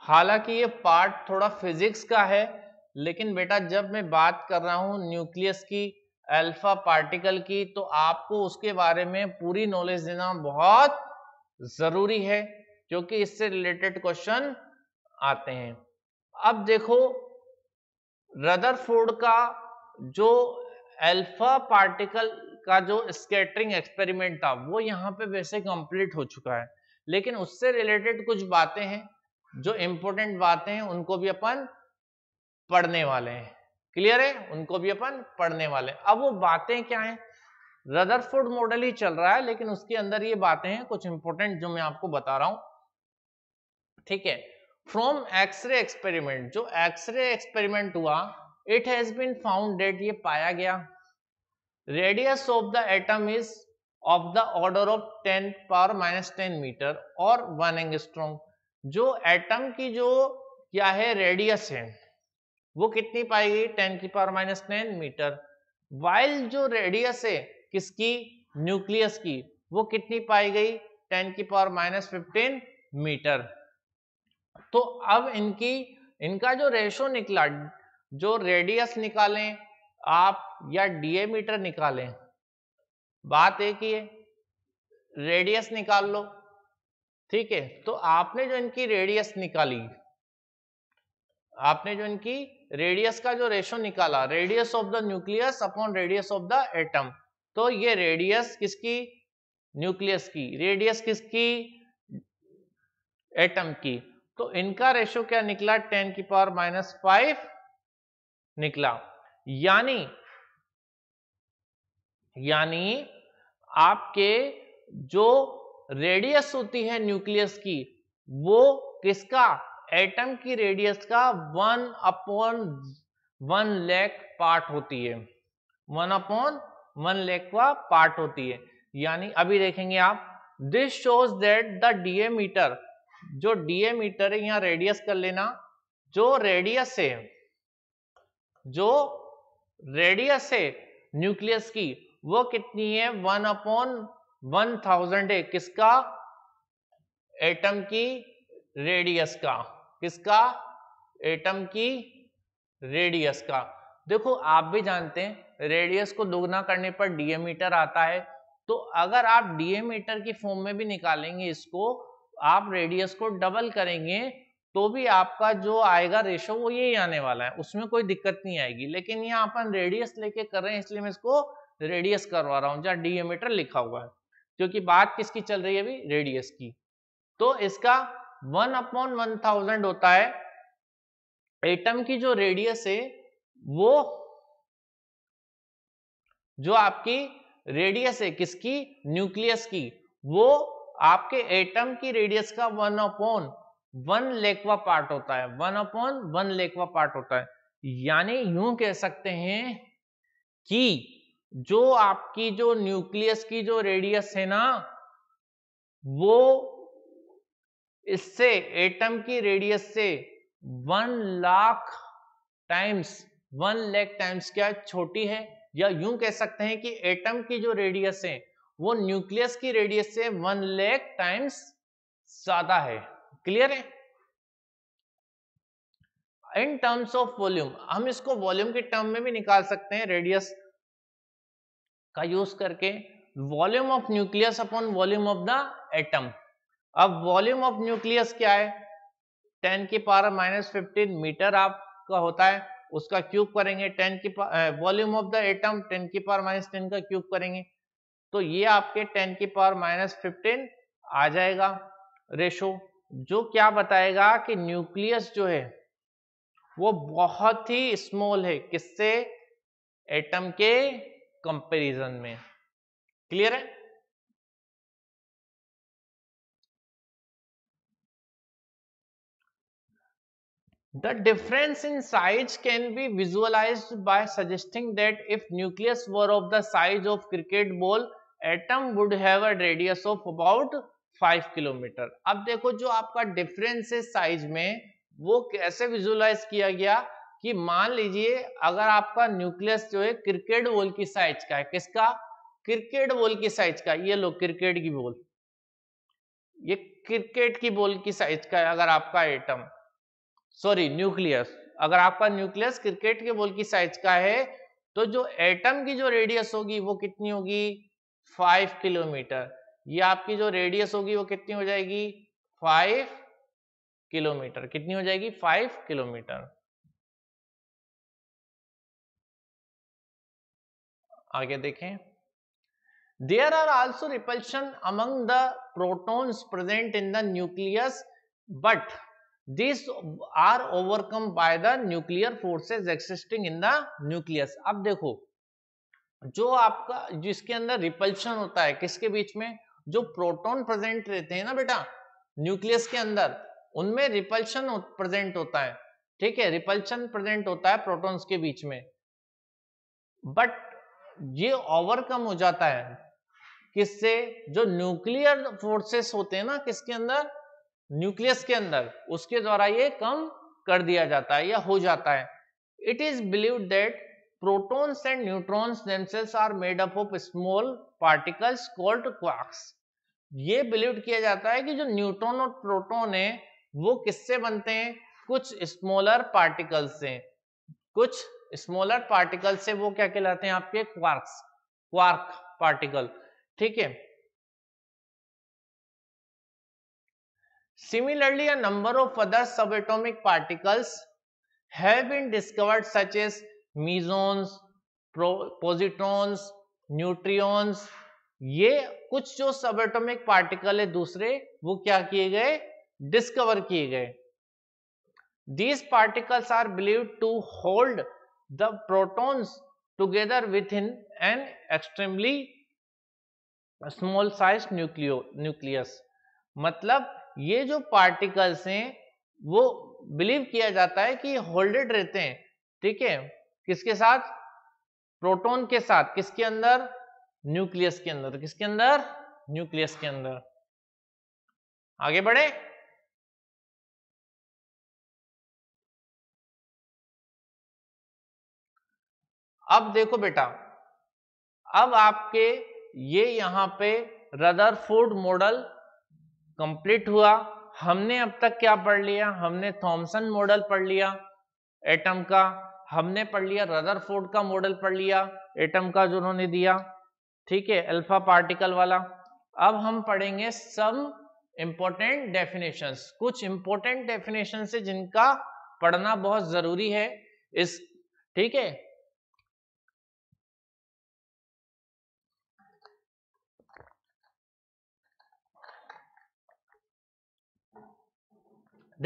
हालांकि ये पार्ट थोड़ा फिजिक्स का है लेकिन बेटा जब मैं बात कर रहा हूँ न्यूक्लियस की अल्फा पार्टिकल की तो आपको उसके बारे में पूरी नॉलेज देना बहुत जरूरी है क्योंकि इससे रिलेटेड क्वेश्चन आते हैं अब देखो रदरफोर्ड का जो अल्फा पार्टिकल का जो स्केटरिंग एक्सपेरिमेंट था वो यहाँ पे वैसे कंप्लीट हो चुका है लेकिन उससे रिलेटेड कुछ बातें हैं जो इंपॉर्टेंट बातें हैं उनको भी अपन पढ़ने वाले हैं क्लियर है उनको भी अपन पढ़ने वाले हैं अब वो बातें क्या हैं रदरफोर्ड मॉडल ही चल रहा है लेकिन उसके अंदर ये बातें हैं कुछ इंपॉर्टेंट जो मैं आपको बता रहा हूं ठीक है फ्रॉम एक्सरे एक्सपेरिमेंट जो एक्सरे एक्सपेरिमेंट हुआ it has been found that ये पाया गया radius of the atom is of the order of ten power minus ten metre और वन स्ट्रॉन्ग जो एटम की जो क्या है रेडियस है वो कितनी पाएगी टेन की power minus ten metre while जो रेडियस है किसकी न्यूक्लियस की वो कितनी पाई गई टेन की पावर माइनस फिफ्टीन मीटर तो अब इनकी इनका जो रेशो निकला जो रेडियस निकालें आप या डीए मीटर निकालें बात एक ही है रेडियस निकाल लो ठीक है तो आपने जो इनकी रेडियस निकाली आपने जो इनकी रेडियस का जो रेशो निकाला radius of the nucleus upon radius of the atom तो ये रेडियस किसकी न्यूक्लियस की रेडियस किसकी एटम की तो इनका रेशो क्या निकला टेन की पावर माइनस फाइव निकला यानी यानी आपके जो रेडियस होती है न्यूक्लियस की वो किसका एटम की रेडियस का one upon one lakh part होती है वन अपॉन वन लेक का पार्ट होती है यानी अभी देखेंगे आप this shows that the diameter जो डीएमीटर है यहां रेडियस कर लेना जो रेडियस है जो रेडियस है न्यूक्लियस की वो कितनी है वन अपॉन वन थाउजेंड है किसका एटम की रेडियस का किसका एटम की रेडियस का देखो आप भी जानते हैं रेडियस को दोगुना करने पर डीएमीटर आता है तो अगर आप डीएमीटर की फॉर्म में भी निकालेंगे इसको आप रेडियस को डबल करेंगे तो भी आपका जो आएगा रेशो वो यही आने वाला है उसमें कोई दिक्कत नहीं आएगी लेकिन यहाँ अपन रेडियस लेके कर रहे हैं इसलिए मैं इसको रेडियस करवा रहा हूँ जहाँ डीएमीटर लिखा हुआ है क्योंकि बात किसकी चल रही है अभी रेडियस की तो इसका वन अपॉन वन थाउजेंड होता है एटम की जो रेडियस है वो जो आपकी रेडियस है किसकी न्यूक्लियस की वो आपके एटम की रेडियस का वन अपॉन वन लेकवा पार्ट होता है वन अपॉन वन लेकवा पार्ट होता है यानी यूं कह सकते हैं कि जो आपकी जो न्यूक्लियस की जो रेडियस है ना वो इससे एटम की रेडियस से one lakh times one lakh times क्या छोटी है या यूं कह सकते हैं कि एटम की जो रेडियस है वो न्यूक्लियस की रेडियस से वन लेख टाइम्स ज्यादा है क्लियर है इन टर्म्स ऑफ वॉल्यूम हम इसको वॉल्यूम के टर्म में भी निकाल सकते हैं रेडियस का यूज करके volume of nucleus upon volume of the atom अब वॉल्यूम ऑफ न्यूक्लियस क्या है टेन की पावर माइनस फिफ्टीन मीटर आपका होता है उसका क्यूब करेंगे टेन की volume of the atom ten की पावर माइनस टेन का क्यूब करेंगे तो ये आपके टेन की पावर माइनस फिफ्टीन आ जाएगा रेशो जो क्या बताएगा कि न्यूक्लियस जो है वो बहुत ही स्मॉल है किससे एटम के कंपेरिजन में क्लियर है the difference in size can be visualize by suggesting that if nucleus were of the size of cricket ball atom would have a radius of about five kilometre अब देखो जो आपका डिफरेंस है साइज में वो कैसे विजुअलाइज किया गया कि मान लीजिए अगर आपका न्यूक्लियस जो है क्रिकेट बॉल की साइज का है किसका क्रिकेट बॉल की साइज का ये लो क्रिकेट की बॉल ये क्रिकेट की बॉल की साइज का है अगर आपका एटम सॉरी न्यूक्लियस अगर आपका न्यूक्लियस क्रिकेट के बॉल की साइज का है तो जो एटम की जो रेडियस होगी वो कितनी होगी फाइव किलोमीटर ये आपकी जो रेडियस होगी वो कितनी हो जाएगी फाइव किलोमीटर कितनी हो जाएगी फाइव किलोमीटर आगे देखें there are also repulsion among the protons present in the nucleus but this are overcome by the nuclear forces existing in the nucleus अब देखो जो आपका जिसके अंदर रिपल्शन होता है किसके बीच में जो प्रोटोन प्रेजेंट रहते हैं ना बेटा न्यूक्लियस के अंदर उनमें रिपल्शन प्रेजेंट होता है ठीक है रिपल्शन प्रेजेंट होता है प्रोटॉन्स के बीच में बट ये ओवरकम हो जाता है किससे जो न्यूक्लियर फोर्सेस होते हैं ना किसके अंदर न्यूक्लियस के अंदर उसके द्वारा ये कम कर दिया जाता है या हो जाता है it is believe that protons and neutrons themselves are made up of small particles called quarks ये बिलीव किया जाता है कि जो न्यूट्रॉन और प्रोटॉन है वो किससे बनते हैं कुछ स्मॉलर पार्टिकल्स से कुछ स्मॉलर पार्टिकल से वो क्या कहलाते हैं आपके क्वार्क्स क्वार्क पार्टिकल ठीक है similarly a number of other subatomic particles have been discovered such ये कुछ जो सब एटोमिक पार्टिकल है दूसरे वो क्या किए गए डिस्कवर किए गए these particles are believe to hold the protons together within an extremely small size nucleo, nucleus मतलब ये जो पार्टिकल्स हैं वो बिलीव किया जाता है कि होल्डेड रहते हैं ठीक है किसके साथ प्रोटोन के साथ किसके अंदर न्यूक्लियस के अंदर तो किसके अंदर न्यूक्लियस के अंदर आगे बढ़े अब देखो बेटा अब आपके ये यहां पे रदरफोर्ड मॉडल कंप्लीट हुआ हमने अब तक क्या पढ़ लिया हमने थॉमसन मॉडल पढ़ लिया एटम का हमने पढ़ लिया रदरफोर्ड का मॉडल पढ़ लिया एटम का जो उन्होंने दिया ठीक है अल्फा पार्टिकल वाला अब हम पढ़ेंगे सम इम्पोर्टेंट डेफिनेशंस कुछ इंपोर्टेंट डेफिनेशन है जिनका पढ़ना बहुत जरूरी है इस ठीक है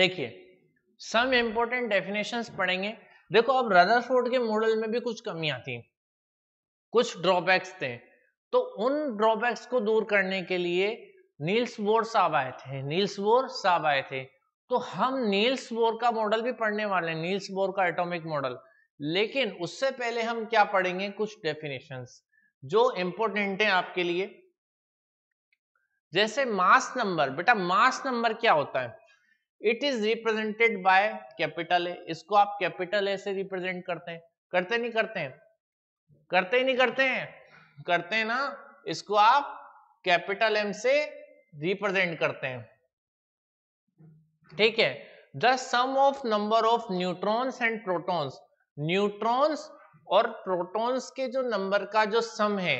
देखिए सम इंपोर्टेंट डेफिनेशन पढ़ेंगे देखो अब रदरफोर्ड के मॉडल में भी कुछ कमियां थी कुछ ड्रॉबैक्स थे तो उन ड्रॉबैक्स को दूर करने के लिए नील्स बोर साहब आए थे नील्स बोर साहब आए थे तो हम नील्स बोर का मॉडल भी पढ़ने वाले हैं नील्स बोर का एटॉमिक मॉडल लेकिन उससे पहले हम क्या पढ़ेंगे कुछ डेफिनेशन जो इंपॉर्टेंट है आपके लिए जैसे मास नंबर बेटा मास नंबर क्या होता है it is represented by capital A इसको आप कैपिटल ए से रिप्रेजेंट करते हैं करते नहीं करते हैं करते ही नहीं करते हैं करते हैं ना इसको आप कैपिटल एम से रिप्रेजेंट करते हैं ठीक है the sum of number of neutrons and protons neutrons और प्रोटॉन्स के जो नंबर का जो सम है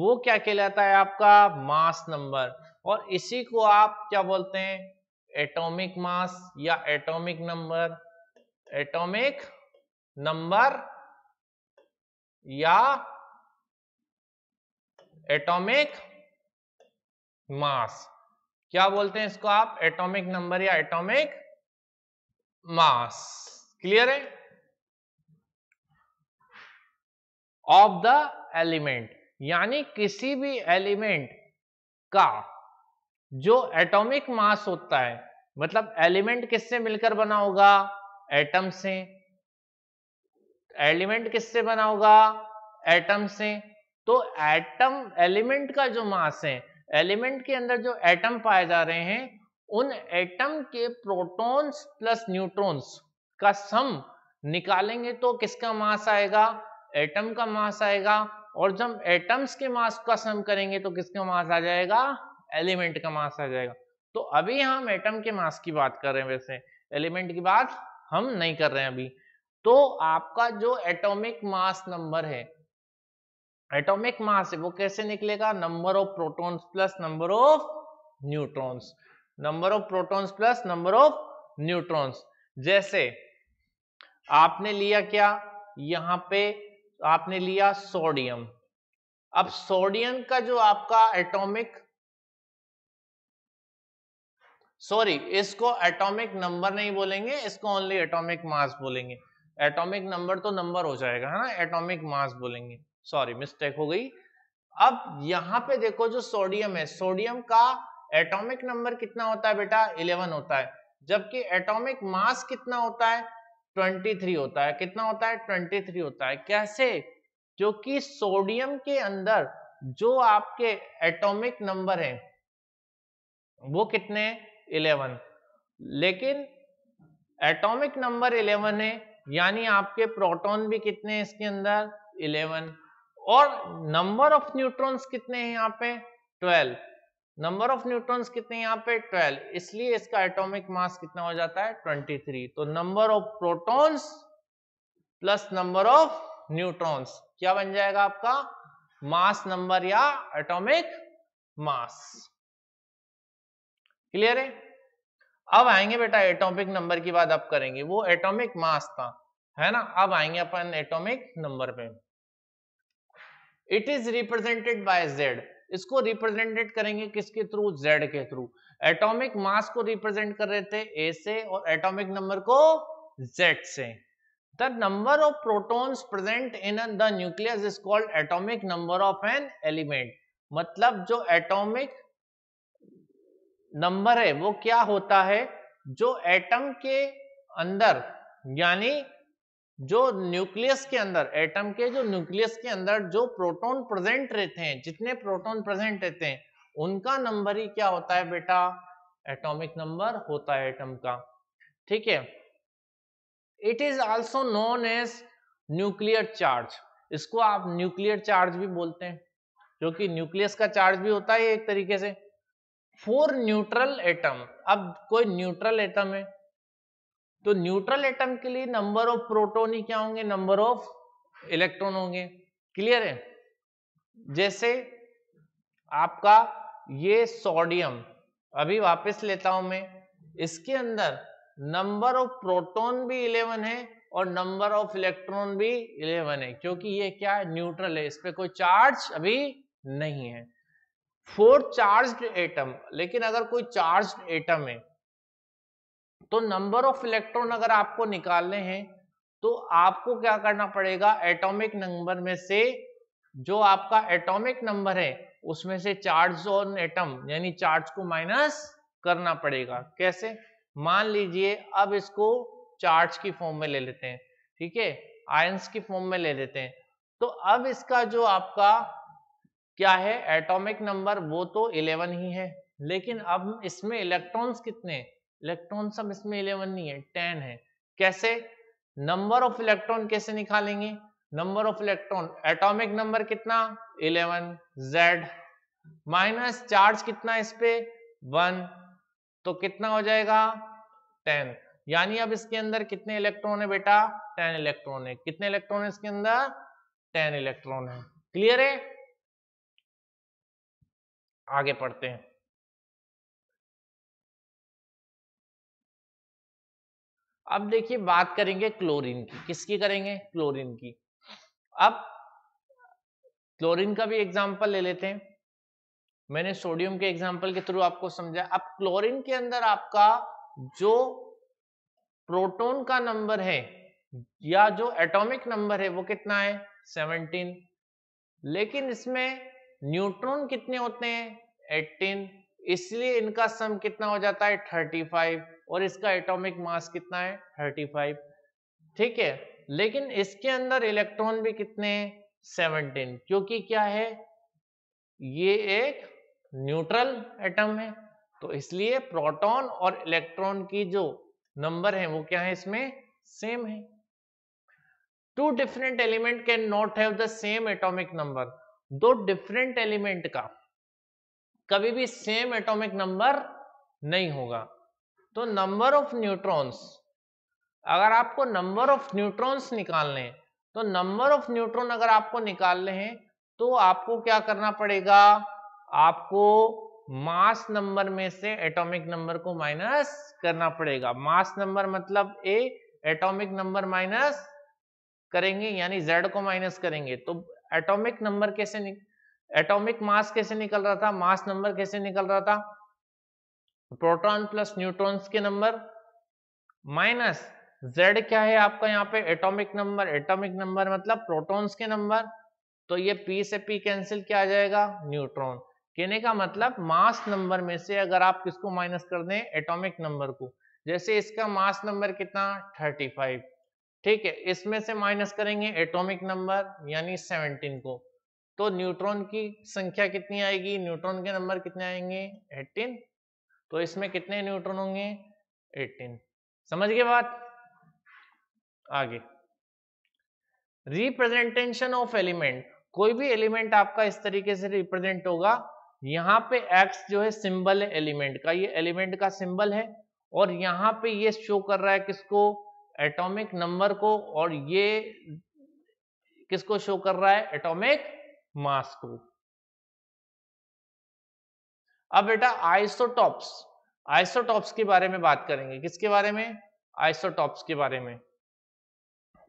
वो क्या कहलाता है आपका मास नंबर और इसी को आप क्या बोलते हैं एटॉमिक मास या एटॉमिक नंबर एटॉमिक नंबर या एटॉमिक मास क्या बोलते हैं इसको आप एटॉमिक नंबर या एटॉमिक मास क्लियर है ऑफ द एलिमेंट यानी किसी भी एलिमेंट का जो एटॉमिक मास होता है मतलब एलिमेंट किससे मिलकर बना होगा एटम से एलिमेंट किससे बना होगा एटम से तो एटम एलिमेंट का जो मास है एलिमेंट के अंदर जो एटम पाए जा रहे हैं उन एटम के प्रोटॉन्स प्लस न्यूट्रॉन्स का सम निकालेंगे तो किसका मास आएगा एटम का मास आएगा और जब एटम्स के मास का सम करेंगे तो किसका मास आ जाएगा एलिमेंट का मास आ जाएगा तो अभी हम एटम के मास की बात कर रहे हैं वैसे एलिमेंट की बात हम नहीं कर रहे हैं अभी तो आपका जो एटॉमिक मास नंबर है एटॉमिक मास है वो कैसे निकलेगा number of protons plus number of neutrons number of protons plus number of neutrons जैसे आपने लिया क्या यहां पे आपने लिया सोडियम अब सोडियम का जो आपका एटॉमिक सॉरी इसको एटॉमिक नंबर नहीं बोलेंगे इसको ओनली एटॉमिक मास बोलेंगे एटॉमिक नंबर तो नंबर हो जाएगा है ना एटॉमिक मास बोलेंगे सॉरी मिस्टेक हो गई अब यहाँ पे देखो जो सोडियम है सोडियम का एटॉमिक नंबर कितना होता है बेटा 11 होता है जबकि एटॉमिक मास कितना होता है 23 होता है कितना होता है 23 होता है कैसे क्योंकि सोडियम के अंदर जो आपके एटॉमिक नंबर है वो कितने इलेवन लेकिन एटॉमिक नंबर इलेवन है यानी आपके प्रोटॉन भी कितने हैं इसके अंदर इलेवन और नंबर ऑफ न्यूट्रॉन्स कितने हैं यहाँ पे ट्वेल्व नंबर ऑफ न्यूट्रॉन्स कितने यहाँ पे ट्वेल्व इसलिए इसका एटॉमिक मास कितना हो जाता है ट्वेंटी थ्री तो number of protons plus number of neutrons क्या बन जाएगा आपका मास नंबर या एटॉमिक मास क्लियर है अब आएंगे बेटा एटॉमिक नंबर की बात अब करेंगे वो एटॉमिक मास था है ना अब आएंगे अपन एटॉमिक नंबर पे it is represented by Z इसको रिप्रेजेंटेड करेंगे किसके थ्रू जेड के थ्रू एटॉमिक मास को रिप्रेजेंट कर रहे थे ए से और एटॉमिक नंबर को जेड से the number of protons present in the nucleus is called atomic number of an element मतलब जो एटॉमिक नंबर है वो क्या होता है जो एटम के अंदर यानी जो न्यूक्लियस के अंदर एटम के जो न्यूक्लियस के अंदर जो प्रोटॉन प्रेजेंट रहते हैं जितने प्रोटॉन प्रेजेंट रहते हैं उनका नंबर ही क्या होता है बेटा एटॉमिक नंबर होता है एटम का ठीक है it is also known as nuclear charge इसको आप न्यूक्लियर चार्ज भी बोलते हैं जो कि न्यूक्लियस का चार्ज भी होता है एक तरीके से फोर न्यूट्रल एटम अब कोई न्यूट्रल एटम है तो न्यूट्रल एटम के लिए नंबर ऑफ प्रोटोन ही क्या होंगे नंबर ऑफ इलेक्ट्रॉन होंगे क्लियर है जैसे आपका ये सोडियम अभी वापस लेता हूं मैं इसके अंदर नंबर ऑफ प्रोटॉन भी 11 है और नंबर ऑफ इलेक्ट्रॉन भी 11 है क्योंकि ये क्या है न्यूट्रल है इस पर कोई चार्ज अभी नहीं है फोर चार्ज एटम लेकिन अगर कोई चार्ज एटम है तो नंबर ऑफ इलेक्ट्रॉन अगर आपको निकालने हैं तो आपको क्या करना पड़ेगा एटॉमिक नंबर में से जो आपका एटॉमिक नंबर है उसमें से चार्ज ऑन एटम यानी चार्ज को माइनस करना पड़ेगा कैसे मान लीजिए अब इसको चार्ज की फॉर्म में ले लेते हैं ठीक है आयंस की फॉर्म में ले लेते हैं तो अब इसका जो आपका क्या है एटॉमिक नंबर वो तो 11 ही है लेकिन अब इसमें इलेक्ट्रॉन्स कितने इलेक्ट्रॉन अब इसमें 11 नहीं है 10 है कैसे नंबर ऑफ इलेक्ट्रॉन कैसे निकालेंगे number of electron atomic number कितना 11 z माइनस चार्ज कितना इस पे 1 तो कितना हो जाएगा 10 यानी अब इसके अंदर कितने इलेक्ट्रॉन है बेटा 10 इलेक्ट्रॉन है कितने इलेक्ट्रॉन है इसके अंदर 10 इलेक्ट्रॉन है क्लियर है आगे पढ़ते हैं अब देखिए बात करेंगे क्लोरीन की किसकी करेंगे क्लोरीन की अब क्लोरीन का भी एग्जाम्पल ले लेते हैं मैंने सोडियम के एग्जाम्पल के थ्रू आपको समझा अब क्लोरीन के अंदर आपका जो प्रोटॉन का नंबर है या जो एटॉमिक नंबर है वो कितना है 17 लेकिन इसमें न्यूट्रॉन कितने होते हैं 18 इसलिए इनका सम कितना हो जाता है 35 और इसका एटॉमिक मास कितना है 35 ठीक है लेकिन इसके अंदर इलेक्ट्रॉन भी कितने हैं 17 क्योंकि क्या है ये एक न्यूट्रल एटम है तो इसलिए प्रोटॉन और इलेक्ट्रॉन की जो नंबर है वो क्या है इसमें सेम है two different element can not have the same atomic number दो डिफरेंट एलिमेंट का कभी भी सेम एटॉमिक नंबर नहीं होगा तो नंबर ऑफ न्यूट्रॉन्स अगर आपको नंबर ऑफ न्यूट्रॉन्स निकालने तो नंबर ऑफ न्यूट्रॉन अगर आपको निकालने हैं तो आपको क्या करना पड़ेगा आपको मास नंबर में से एटॉमिक नंबर को माइनस करना पड़ेगा मास नंबर मतलब ए एटॉमिक नंबर माइनस करेंगे यानी जेड को माइनस करेंगे तो एटॉमिक नंबर कैसे एटॉमिक मास कैसे निकल रहा था मास नंबर कैसे निकल रहा था प्रोटॉन प्लस न्यूट्रॉन्स के नंबर माइनस जेड क्या है आपका यहाँ पे एटॉमिक नंबर एटॉमिक नंबर मतलब प्रोटॉन्स के नंबर तो ये पी से पी कैंसिल किया आ जाएगा न्यूट्रॉन कहने का मतलब मास नंबर में से अगर आप किसको माइनस कर दें एटॉमिक नंबर को जैसे इसका मास नंबर कितना 35 ठीक है इसमें से माइनस करेंगे एटॉमिक नंबर यानी 17 को तो न्यूट्रॉन की संख्या कितनी आएगी न्यूट्रॉन के नंबर कितने आएंगे 18 तो इसमें कितने न्यूट्रॉन होंगे 18 समझ गए बात आगे रिप्रेजेंटेशन ऑफ एलिमेंट कोई भी एलिमेंट आपका इस तरीके से रिप्रेजेंट होगा यहाँ पे एक्स जो है सिंबल है एलिमेंट का ये एलिमेंट का सिंबल है और यहाँ पे ये शो कर रहा है किसको एटॉमिक नंबर को और ये किसको शो कर रहा है एटॉमिक मास को अब बेटा आइसोटॉप्स आइसोटॉप्स के बारे में बात करेंगे किसके बारे में आइसोटॉप्स के बारे में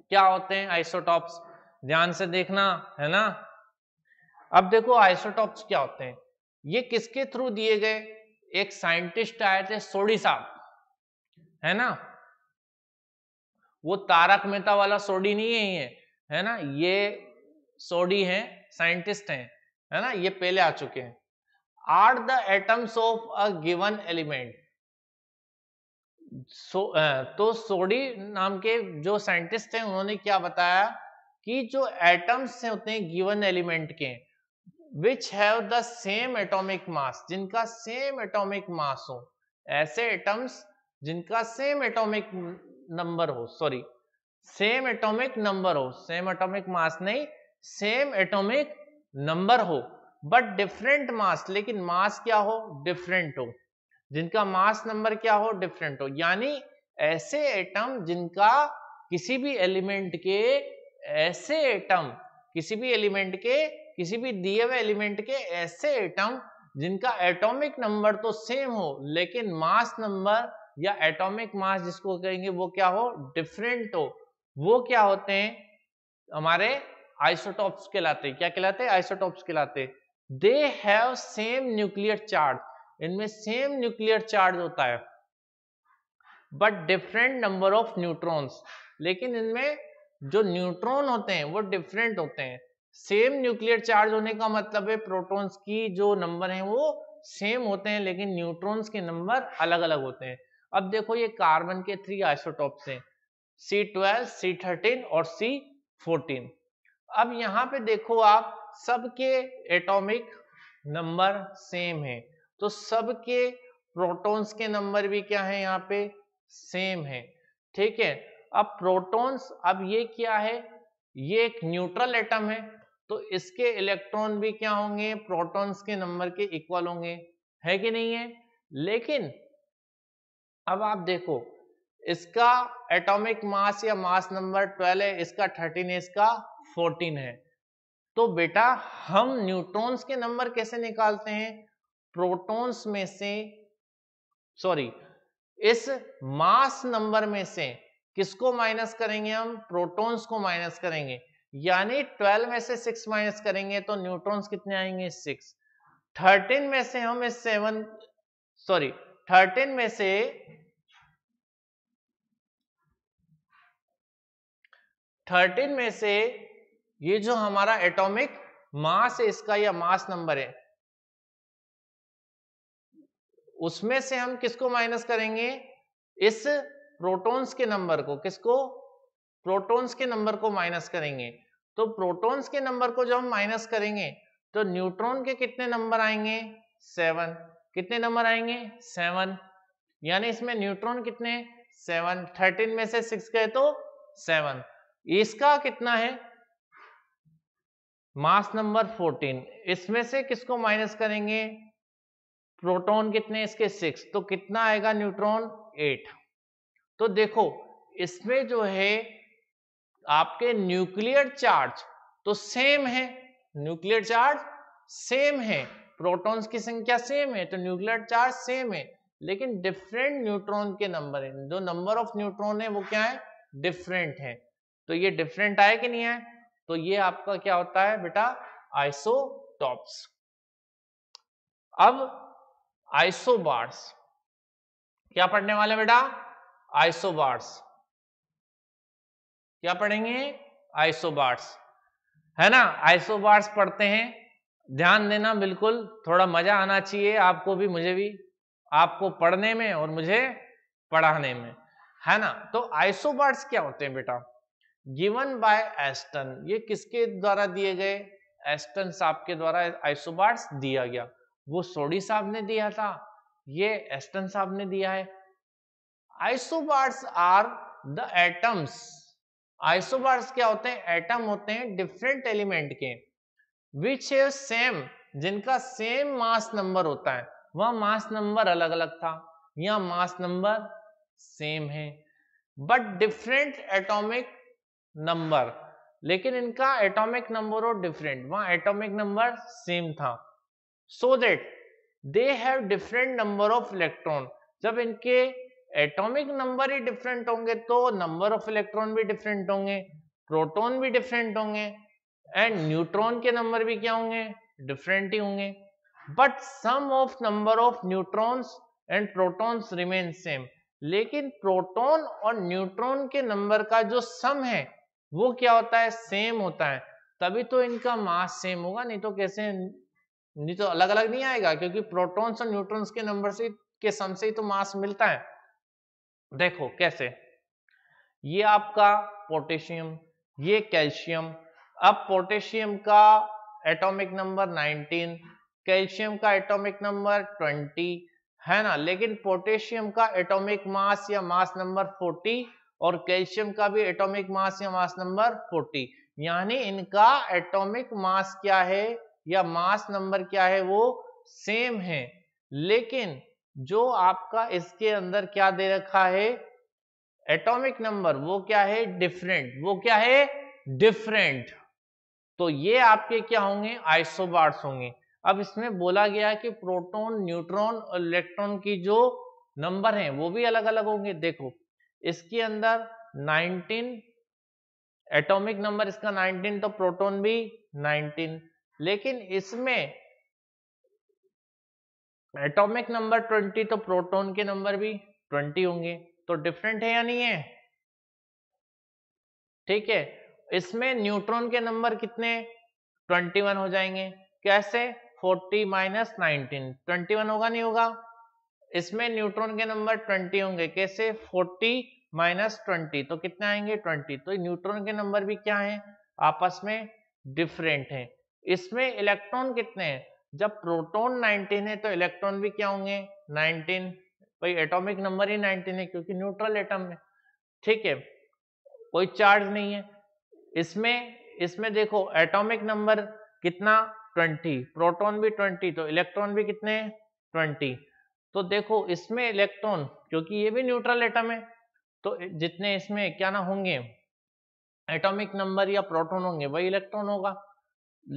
क्या होते हैं आइसोटॉप्स ध्यान से देखना है ना अब देखो आइसोटॉप्स क्या होते हैं ये किसके थ्रू दिए गए एक साइंटिस्ट आए थे सोडी साहब है ना वो तारक मेहता वाला सोडी नहीं है ये है ना ये सोडी है साइंटिस्ट है है ना ये पहले आ चुके हैं are the atoms of a given element so तो सोडी नाम के जो साइंटिस्ट हैं उन्होंने क्या बताया कि जो एटम्स हैं उतने गिवन एलिमेंट के which have the same atomic mass जिनका सेम एटॉमिक मास हो ऐसे एटम्स जिनका सेम एटॉमिक नंबर हो सॉरी सेम एटॉमिक नंबर हो सेम एटॉमिक मास नहीं सेम एटॉमिक नंबर हो बट डिफरेंट मास लेकिन मास क्या हो डिफरेंट हो जिनका मास नंबर क्या हो डिफरेंट हो यानी ऐसे एटम जिनका किसी भी एलिमेंट के ऐसे एटम किसी भी एलिमेंट के किसी भी दिए हुए एलिमेंट के ऐसे एटम जिनका एटॉमिक नंबर तो सेम हो लेकिन मास नंबर या एटॉमिक मास जिसको कहेंगे वो क्या हो डिफरेंट हो वो क्या होते हैं हमारे आइसोटॉप्स कहलाते क्या कहलाते आइसोटॉप्स कहलाते they have same nuclear charge इनमें सेम न्यूक्लियर चार्ज होता है but different number of neutrons लेकिन इनमें जो न्यूट्रॉन होते हैं वो डिफरेंट होते हैं सेम न्यूक्लियर चार्ज होने का मतलब है प्रोटॉन्स की जो नंबर है वो सेम होते हैं लेकिन न्यूट्रॉन्स के नंबर अलग अलग होते हैं अब देखो ये कार्बन के थ्री आइसोटॉप्स हैं सी ट्वेल्व सी थर्टीन और सी फोर्टीन अब यहाँ पे देखो आप सबके एटॉमिक नंबर सेम है तो सबके प्रोटॉन्स के नंबर भी क्या है यहाँ पे सेम है ठीक है अब प्रोटॉन्स अब ये क्या है ये एक न्यूट्रल एटम है तो इसके इलेक्ट्रॉन भी क्या होंगे प्रोटॉन्स के नंबर के इक्वल होंगे है कि नहीं है लेकिन अब आप देखो इसका एटॉमिक मास या मास नंबर 12 है इसका 13 है इसका 14 है तो बेटा हम न्यूट्रॉन्स के नंबर कैसे निकालते हैं प्रोटॉन्स में से सॉरी इस मास नंबर में से किसको माइनस करेंगे हम प्रोटॉन्स को माइनस करेंगे यानी 12 में से 6 माइनस करेंगे तो न्यूट्रॉन्स कितने आएंगे 6 13 में से हम इस 7 सॉरी थर्टीन में से थर्टीन में से ये जो हमारा एटॉमिक मास है इसका या मास नंबर है उसमें से हम किसको माइनस करेंगे इस प्रोटॉन्स के नंबर को किसको प्रोटॉन्स के नंबर को माइनस करेंगे तो प्रोटॉन्स के नंबर को जब हम माइनस करेंगे तो न्यूट्रॉन के कितने नंबर आएंगे सेवन कितने नंबर आएंगे सेवन यानी इसमें न्यूट्रॉन कितने सेवन थर्टीन में से सिक्स गए तो सेवन इसका कितना है मास नंबर फोर्टीन इसमें से किसको माइनस करेंगे प्रोटॉन कितने इसके सिक्स तो कितना आएगा न्यूट्रॉन एट तो देखो इसमें जो है आपके न्यूक्लियर चार्ज तो सेम है न्यूक्लियर चार्ज सेम है प्रोटॉन्स की संख्या सेम है तो न्यूक्लियर चार्ज सेम है लेकिन डिफरेंट न्यूट्रॉन के नंबर है जो नंबर ऑफ न्यूट्रॉन है वो क्या है डिफरेंट है तो ये डिफरेंट आए कि नहीं आए तो ये आपका क्या होता है बेटा आइसोटॉप्स अब आइसोबार्स क्या पढ़ने वाले बेटा आइसोबार्स क्या पढ़ेंगे आइसोबार्स है ना आइसोबार्स पढ़ते हैं ध्यान देना बिल्कुल थोड़ा मजा आना चाहिए आपको भी मुझे भी आपको पढ़ने में और मुझे पढ़ाने में है ना तो आइसोबार्ट्स क्या होते हैं बेटा गिवन बाय एस्टन ये किसके द्वारा दिए गए एस्टन साहब के द्वारा आइसोबार्ट्स दिया गया वो सोडी साहब ने दिया था ये एस्टन साहब ने दिया है isobars are the atoms isobars क्या होते हैं एटम होते हैं डिफरेंट एलिमेंट के विच सेम जिनका सेम मास नंबर होता है वह मास नंबर अलग अलग था या मास नंबर सेम है बट डिफरेंट एटॉमिक नंबर लेकिन इनका एटॉमिक नंबर और डिफरेंट वहां एटॉमिक नंबर सेम था so that they have different number of electron जब इनके एटॉमिक नंबर ही डिफरेंट होंगे तो नंबर ऑफ इलेक्ट्रॉन भी डिफरेंट होंगे प्रोटॉन भी डिफरेंट होंगे एंड न्यूट्रॉन के नंबर भी क्या होंगे डिफरेंट ही होंगे but sum of number of neutrons and protons remain same लेकिन प्रोटॉन और न्यूट्रॉन के नंबर का जो सम है वो क्या होता है सेम होता है तभी तो इनका मास सेम होगा नहीं तो कैसे नहीं तो अलग अलग नहीं आएगा क्योंकि प्रोटॉन्स और न्यूट्रॉन्स के नंबर से के सम से ही तो मास मिलता है देखो कैसे ये आपका पोटेशियम ये कैल्शियम अब पोटेशियम का एटॉमिक नंबर 19 कैल्शियम का एटॉमिक नंबर 20 है ना लेकिन पोटेशियम का एटॉमिक मास या मास नंबर 40 और कैल्शियम का भी एटॉमिक मास या मास नंबर 40 यानी इनका एटॉमिक मास क्या है या मास नंबर क्या है वो सेम है लेकिन जो आपका इसके अंदर क्या दे रखा है एटॉमिक नंबर वो क्या है डिफरेंट वो क्या है डिफरेंट तो ये आपके क्या होंगे आइसोबार्स होंगे अब इसमें बोला गया है कि प्रोटॉन, न्यूट्रॉन और इलेक्ट्रॉन की जो नंबर हैं वो भी अलग अलग होंगे देखो इसके अंदर 19 एटॉमिक नंबर इसका 19 तो प्रोटॉन भी 19 लेकिन इसमें एटॉमिक नंबर 20 तो प्रोटॉन के नंबर भी 20 होंगे तो डिफरेंट है या नहीं है ठीक है इसमें न्यूट्रॉन के नंबर कितने 21 हो जाएंगे कैसे 40 माइनस नाइनटीन ट्वेंटी होगा नहीं होगा इसमें न्यूट्रॉन के नंबर 20 होंगे कैसे 40 माइनस ट्वेंटी तो कितने आएंगे 20 तो न्यूट्रॉन के नंबर भी क्या है आपस में डिफरेंट है इसमें इलेक्ट्रॉन कितने हैं जब प्रोटॉन 19 है तो इलेक्ट्रॉन भी क्या होंगे 19 भाई एटॉमिक नंबर ही 19 है क्योंकि न्यूट्रल एटम है ठीक है कोई चार्ज नहीं है इसमें इसमें देखो एटॉमिक नंबर कितना 20 प्रोटॉन भी 20 तो इलेक्ट्रॉन भी कितने 20 तो देखो इसमें इलेक्ट्रॉन क्योंकि ये भी न्यूट्रल एटम है तो जितने इसमें क्या ना होंगे एटॉमिक नंबर या प्रोटॉन होंगे वही इलेक्ट्रॉन होगा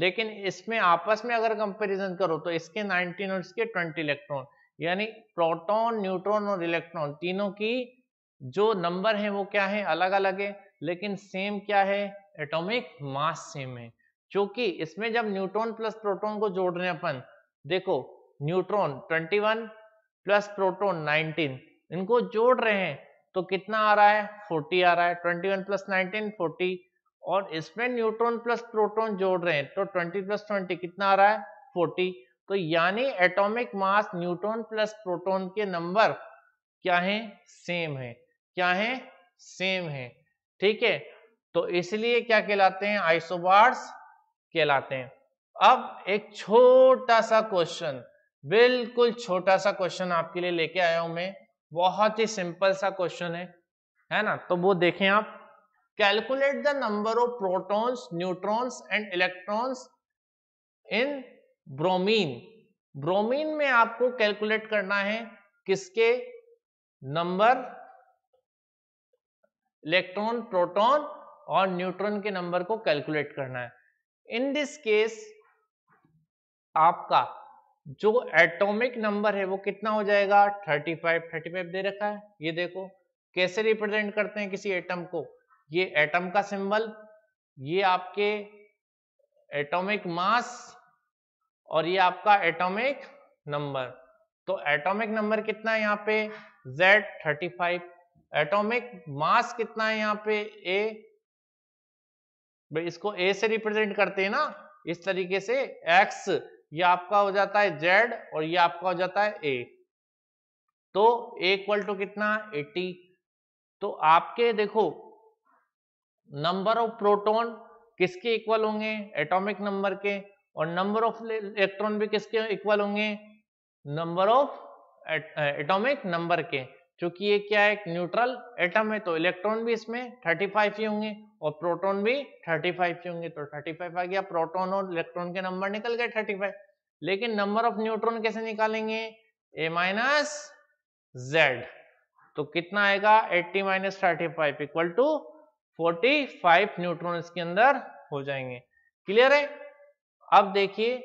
लेकिन इसमें आपस में अगर कंपैरिजन करो तो इसके 19 और इसके 20 इलेक्ट्रॉन यानी प्रोटॉन न्यूट्रॉन और इलेक्ट्रॉन तीनों की जो नंबर है वो क्या है अलग अलग है लेकिन सेम क्या है एटॉमिक मास सेम है क्योंकि इसमें जब न्यूट्रॉन प्लस प्रोटॉन को जोड़ रहे हैं अपन देखो न्यूट्रॉन 21 प्लस प्रोटॉन 19 इनको जोड़ रहे हैं तो कितना आ रहा है 40 आ रहा है 21 प्लस 19 40 और इसमें न्यूट्रॉन प्लस प्रोटॉन जोड़ रहे हैं तो 20 प्लस 20 कितना आ रहा है 40 तो यानी atomic mass neutron plus proton के नंबर क्या है सेम है क्या है सेम है ठीक है तो इसलिए क्या कहलाते हैं आइसोबार्स कहलाते हैं अब एक छोटा सा क्वेश्चन बिल्कुल छोटा सा क्वेश्चन आपके लिए लेके आया हूं मैं बहुत ही सिंपल सा क्वेश्चन है है ना तो वो देखें आप calculate the number of protons neutrons and electrons in bromine bromine में आपको कैलकुलेट करना है किसके नंबर इलेक्ट्रॉन प्रोटॉन और न्यूट्रॉन के नंबर को कैलकुलेट करना है इन दिस केस आपका जो एटॉमिक नंबर है वो कितना हो जाएगा 35 35 दे रखा है ये देखो कैसे रिप्रेजेंट करते हैं किसी एटम को ये एटम का सिंबल ये आपके एटॉमिक मास और ये आपका एटॉमिक नंबर तो एटॉमिक नंबर कितना है यहाँ पे Z35 एटॉमिक मास कितना है यहाँ पे ए इसको ए से रिप्रेजेंट करते हैं ना इस तरीके से एक्स ये आपका हो जाता है जेड और ये आपका हो जाता है ए तो ए इक्वल टू कितना 80 तो आपके देखो नंबर ऑफ प्रोटॉन किसके इक्वल होंगे एटॉमिक नंबर के और नंबर ऑफ इलेक्ट्रॉन भी किसके इक्वल होंगे नंबर ऑफ एटॉमिक नंबर के क्योंकि ये क्या है न्यूट्रल एटम है तो इलेक्ट्रॉन भी इसमें 35 ही होंगे और प्रोटॉन भी 35 ही होंगे तो 35 आ गया प्रोटॉन और इलेक्ट्रॉन के नंबर निकल गए 35 लेकिन नंबर ऑफ न्यूट्रॉन कैसे निकालेंगे ए माइनस जेड तो कितना आएगा 80 minus thirty five equal to forty five neutron इसके अंदर हो जाएंगे क्लियर है अब देखिए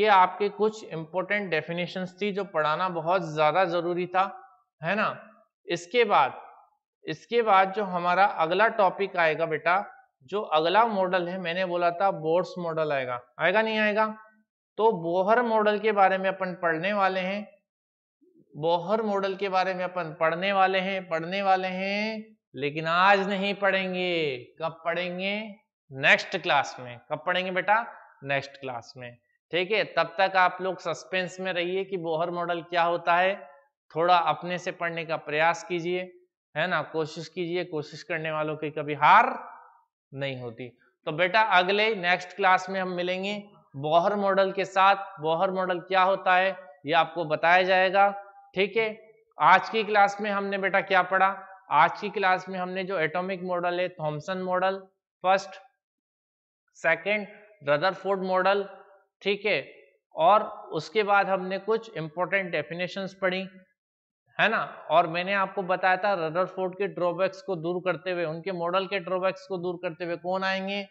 ये आपके कुछ इंपॉर्टेंट डेफिनेशन थी जो पढ़ाना बहुत ज्यादा जरूरी था है ना इसके बाद इसके बाद जो हमारा अगला टॉपिक आएगा बेटा जो अगला मॉडल है मैंने बोला था बोर्ड्स मॉडल आएगा आएगा नहीं आएगा तो बोहर मॉडल के बारे में अपन पढ़ने वाले हैं बोहर मॉडल के बारे में अपन पढ़ने वाले हैं पढ़ने वाले हैं लेकिन आज नहीं पढ़ेंगे कब पढ़ेंगे नेक्स्ट क्लास में कब पढ़ेंगे बेटा नेक्स्ट क्लास में ठीक है तब तक आप लोग सस्पेंस में रहिए कि बोहर मॉडल क्या होता है थोड़ा अपने से पढ़ने का प्रयास कीजिए है ना कोशिश कीजिए कोशिश करने वालों की कभी हार नहीं होती तो बेटा अगले नेक्स्ट क्लास में हम मिलेंगे बोहर मॉडल के साथ बोहर मॉडल क्या होता है ये आपको बताया जाएगा ठीक है आज की क्लास में हमने बेटा क्या पढ़ा आज की क्लास में हमने जो एटॉमिक मॉडल है Thomson model first second Rutherford model ठीक है और उसके बाद हमने कुछ इंपॉर्टेंट डेफिनेशंस पढ़ी है ना और मैंने आपको बताया था रदरफोर्ड के ड्रॉबैक्स को दूर करते हुए उनके मॉडल के ड्रॉबैक्स को दूर करते हुए कौन आएंगे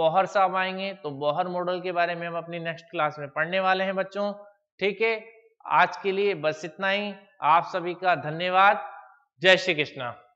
बोहर साहब आएंगे तो बोहर मॉडल के बारे में हम अपनी नेक्स्ट क्लास में पढ़ने वाले हैं बच्चों ठीक है आज के लिए बस इतना ही आप सभी का धन्यवाद जय श्री कृष्णा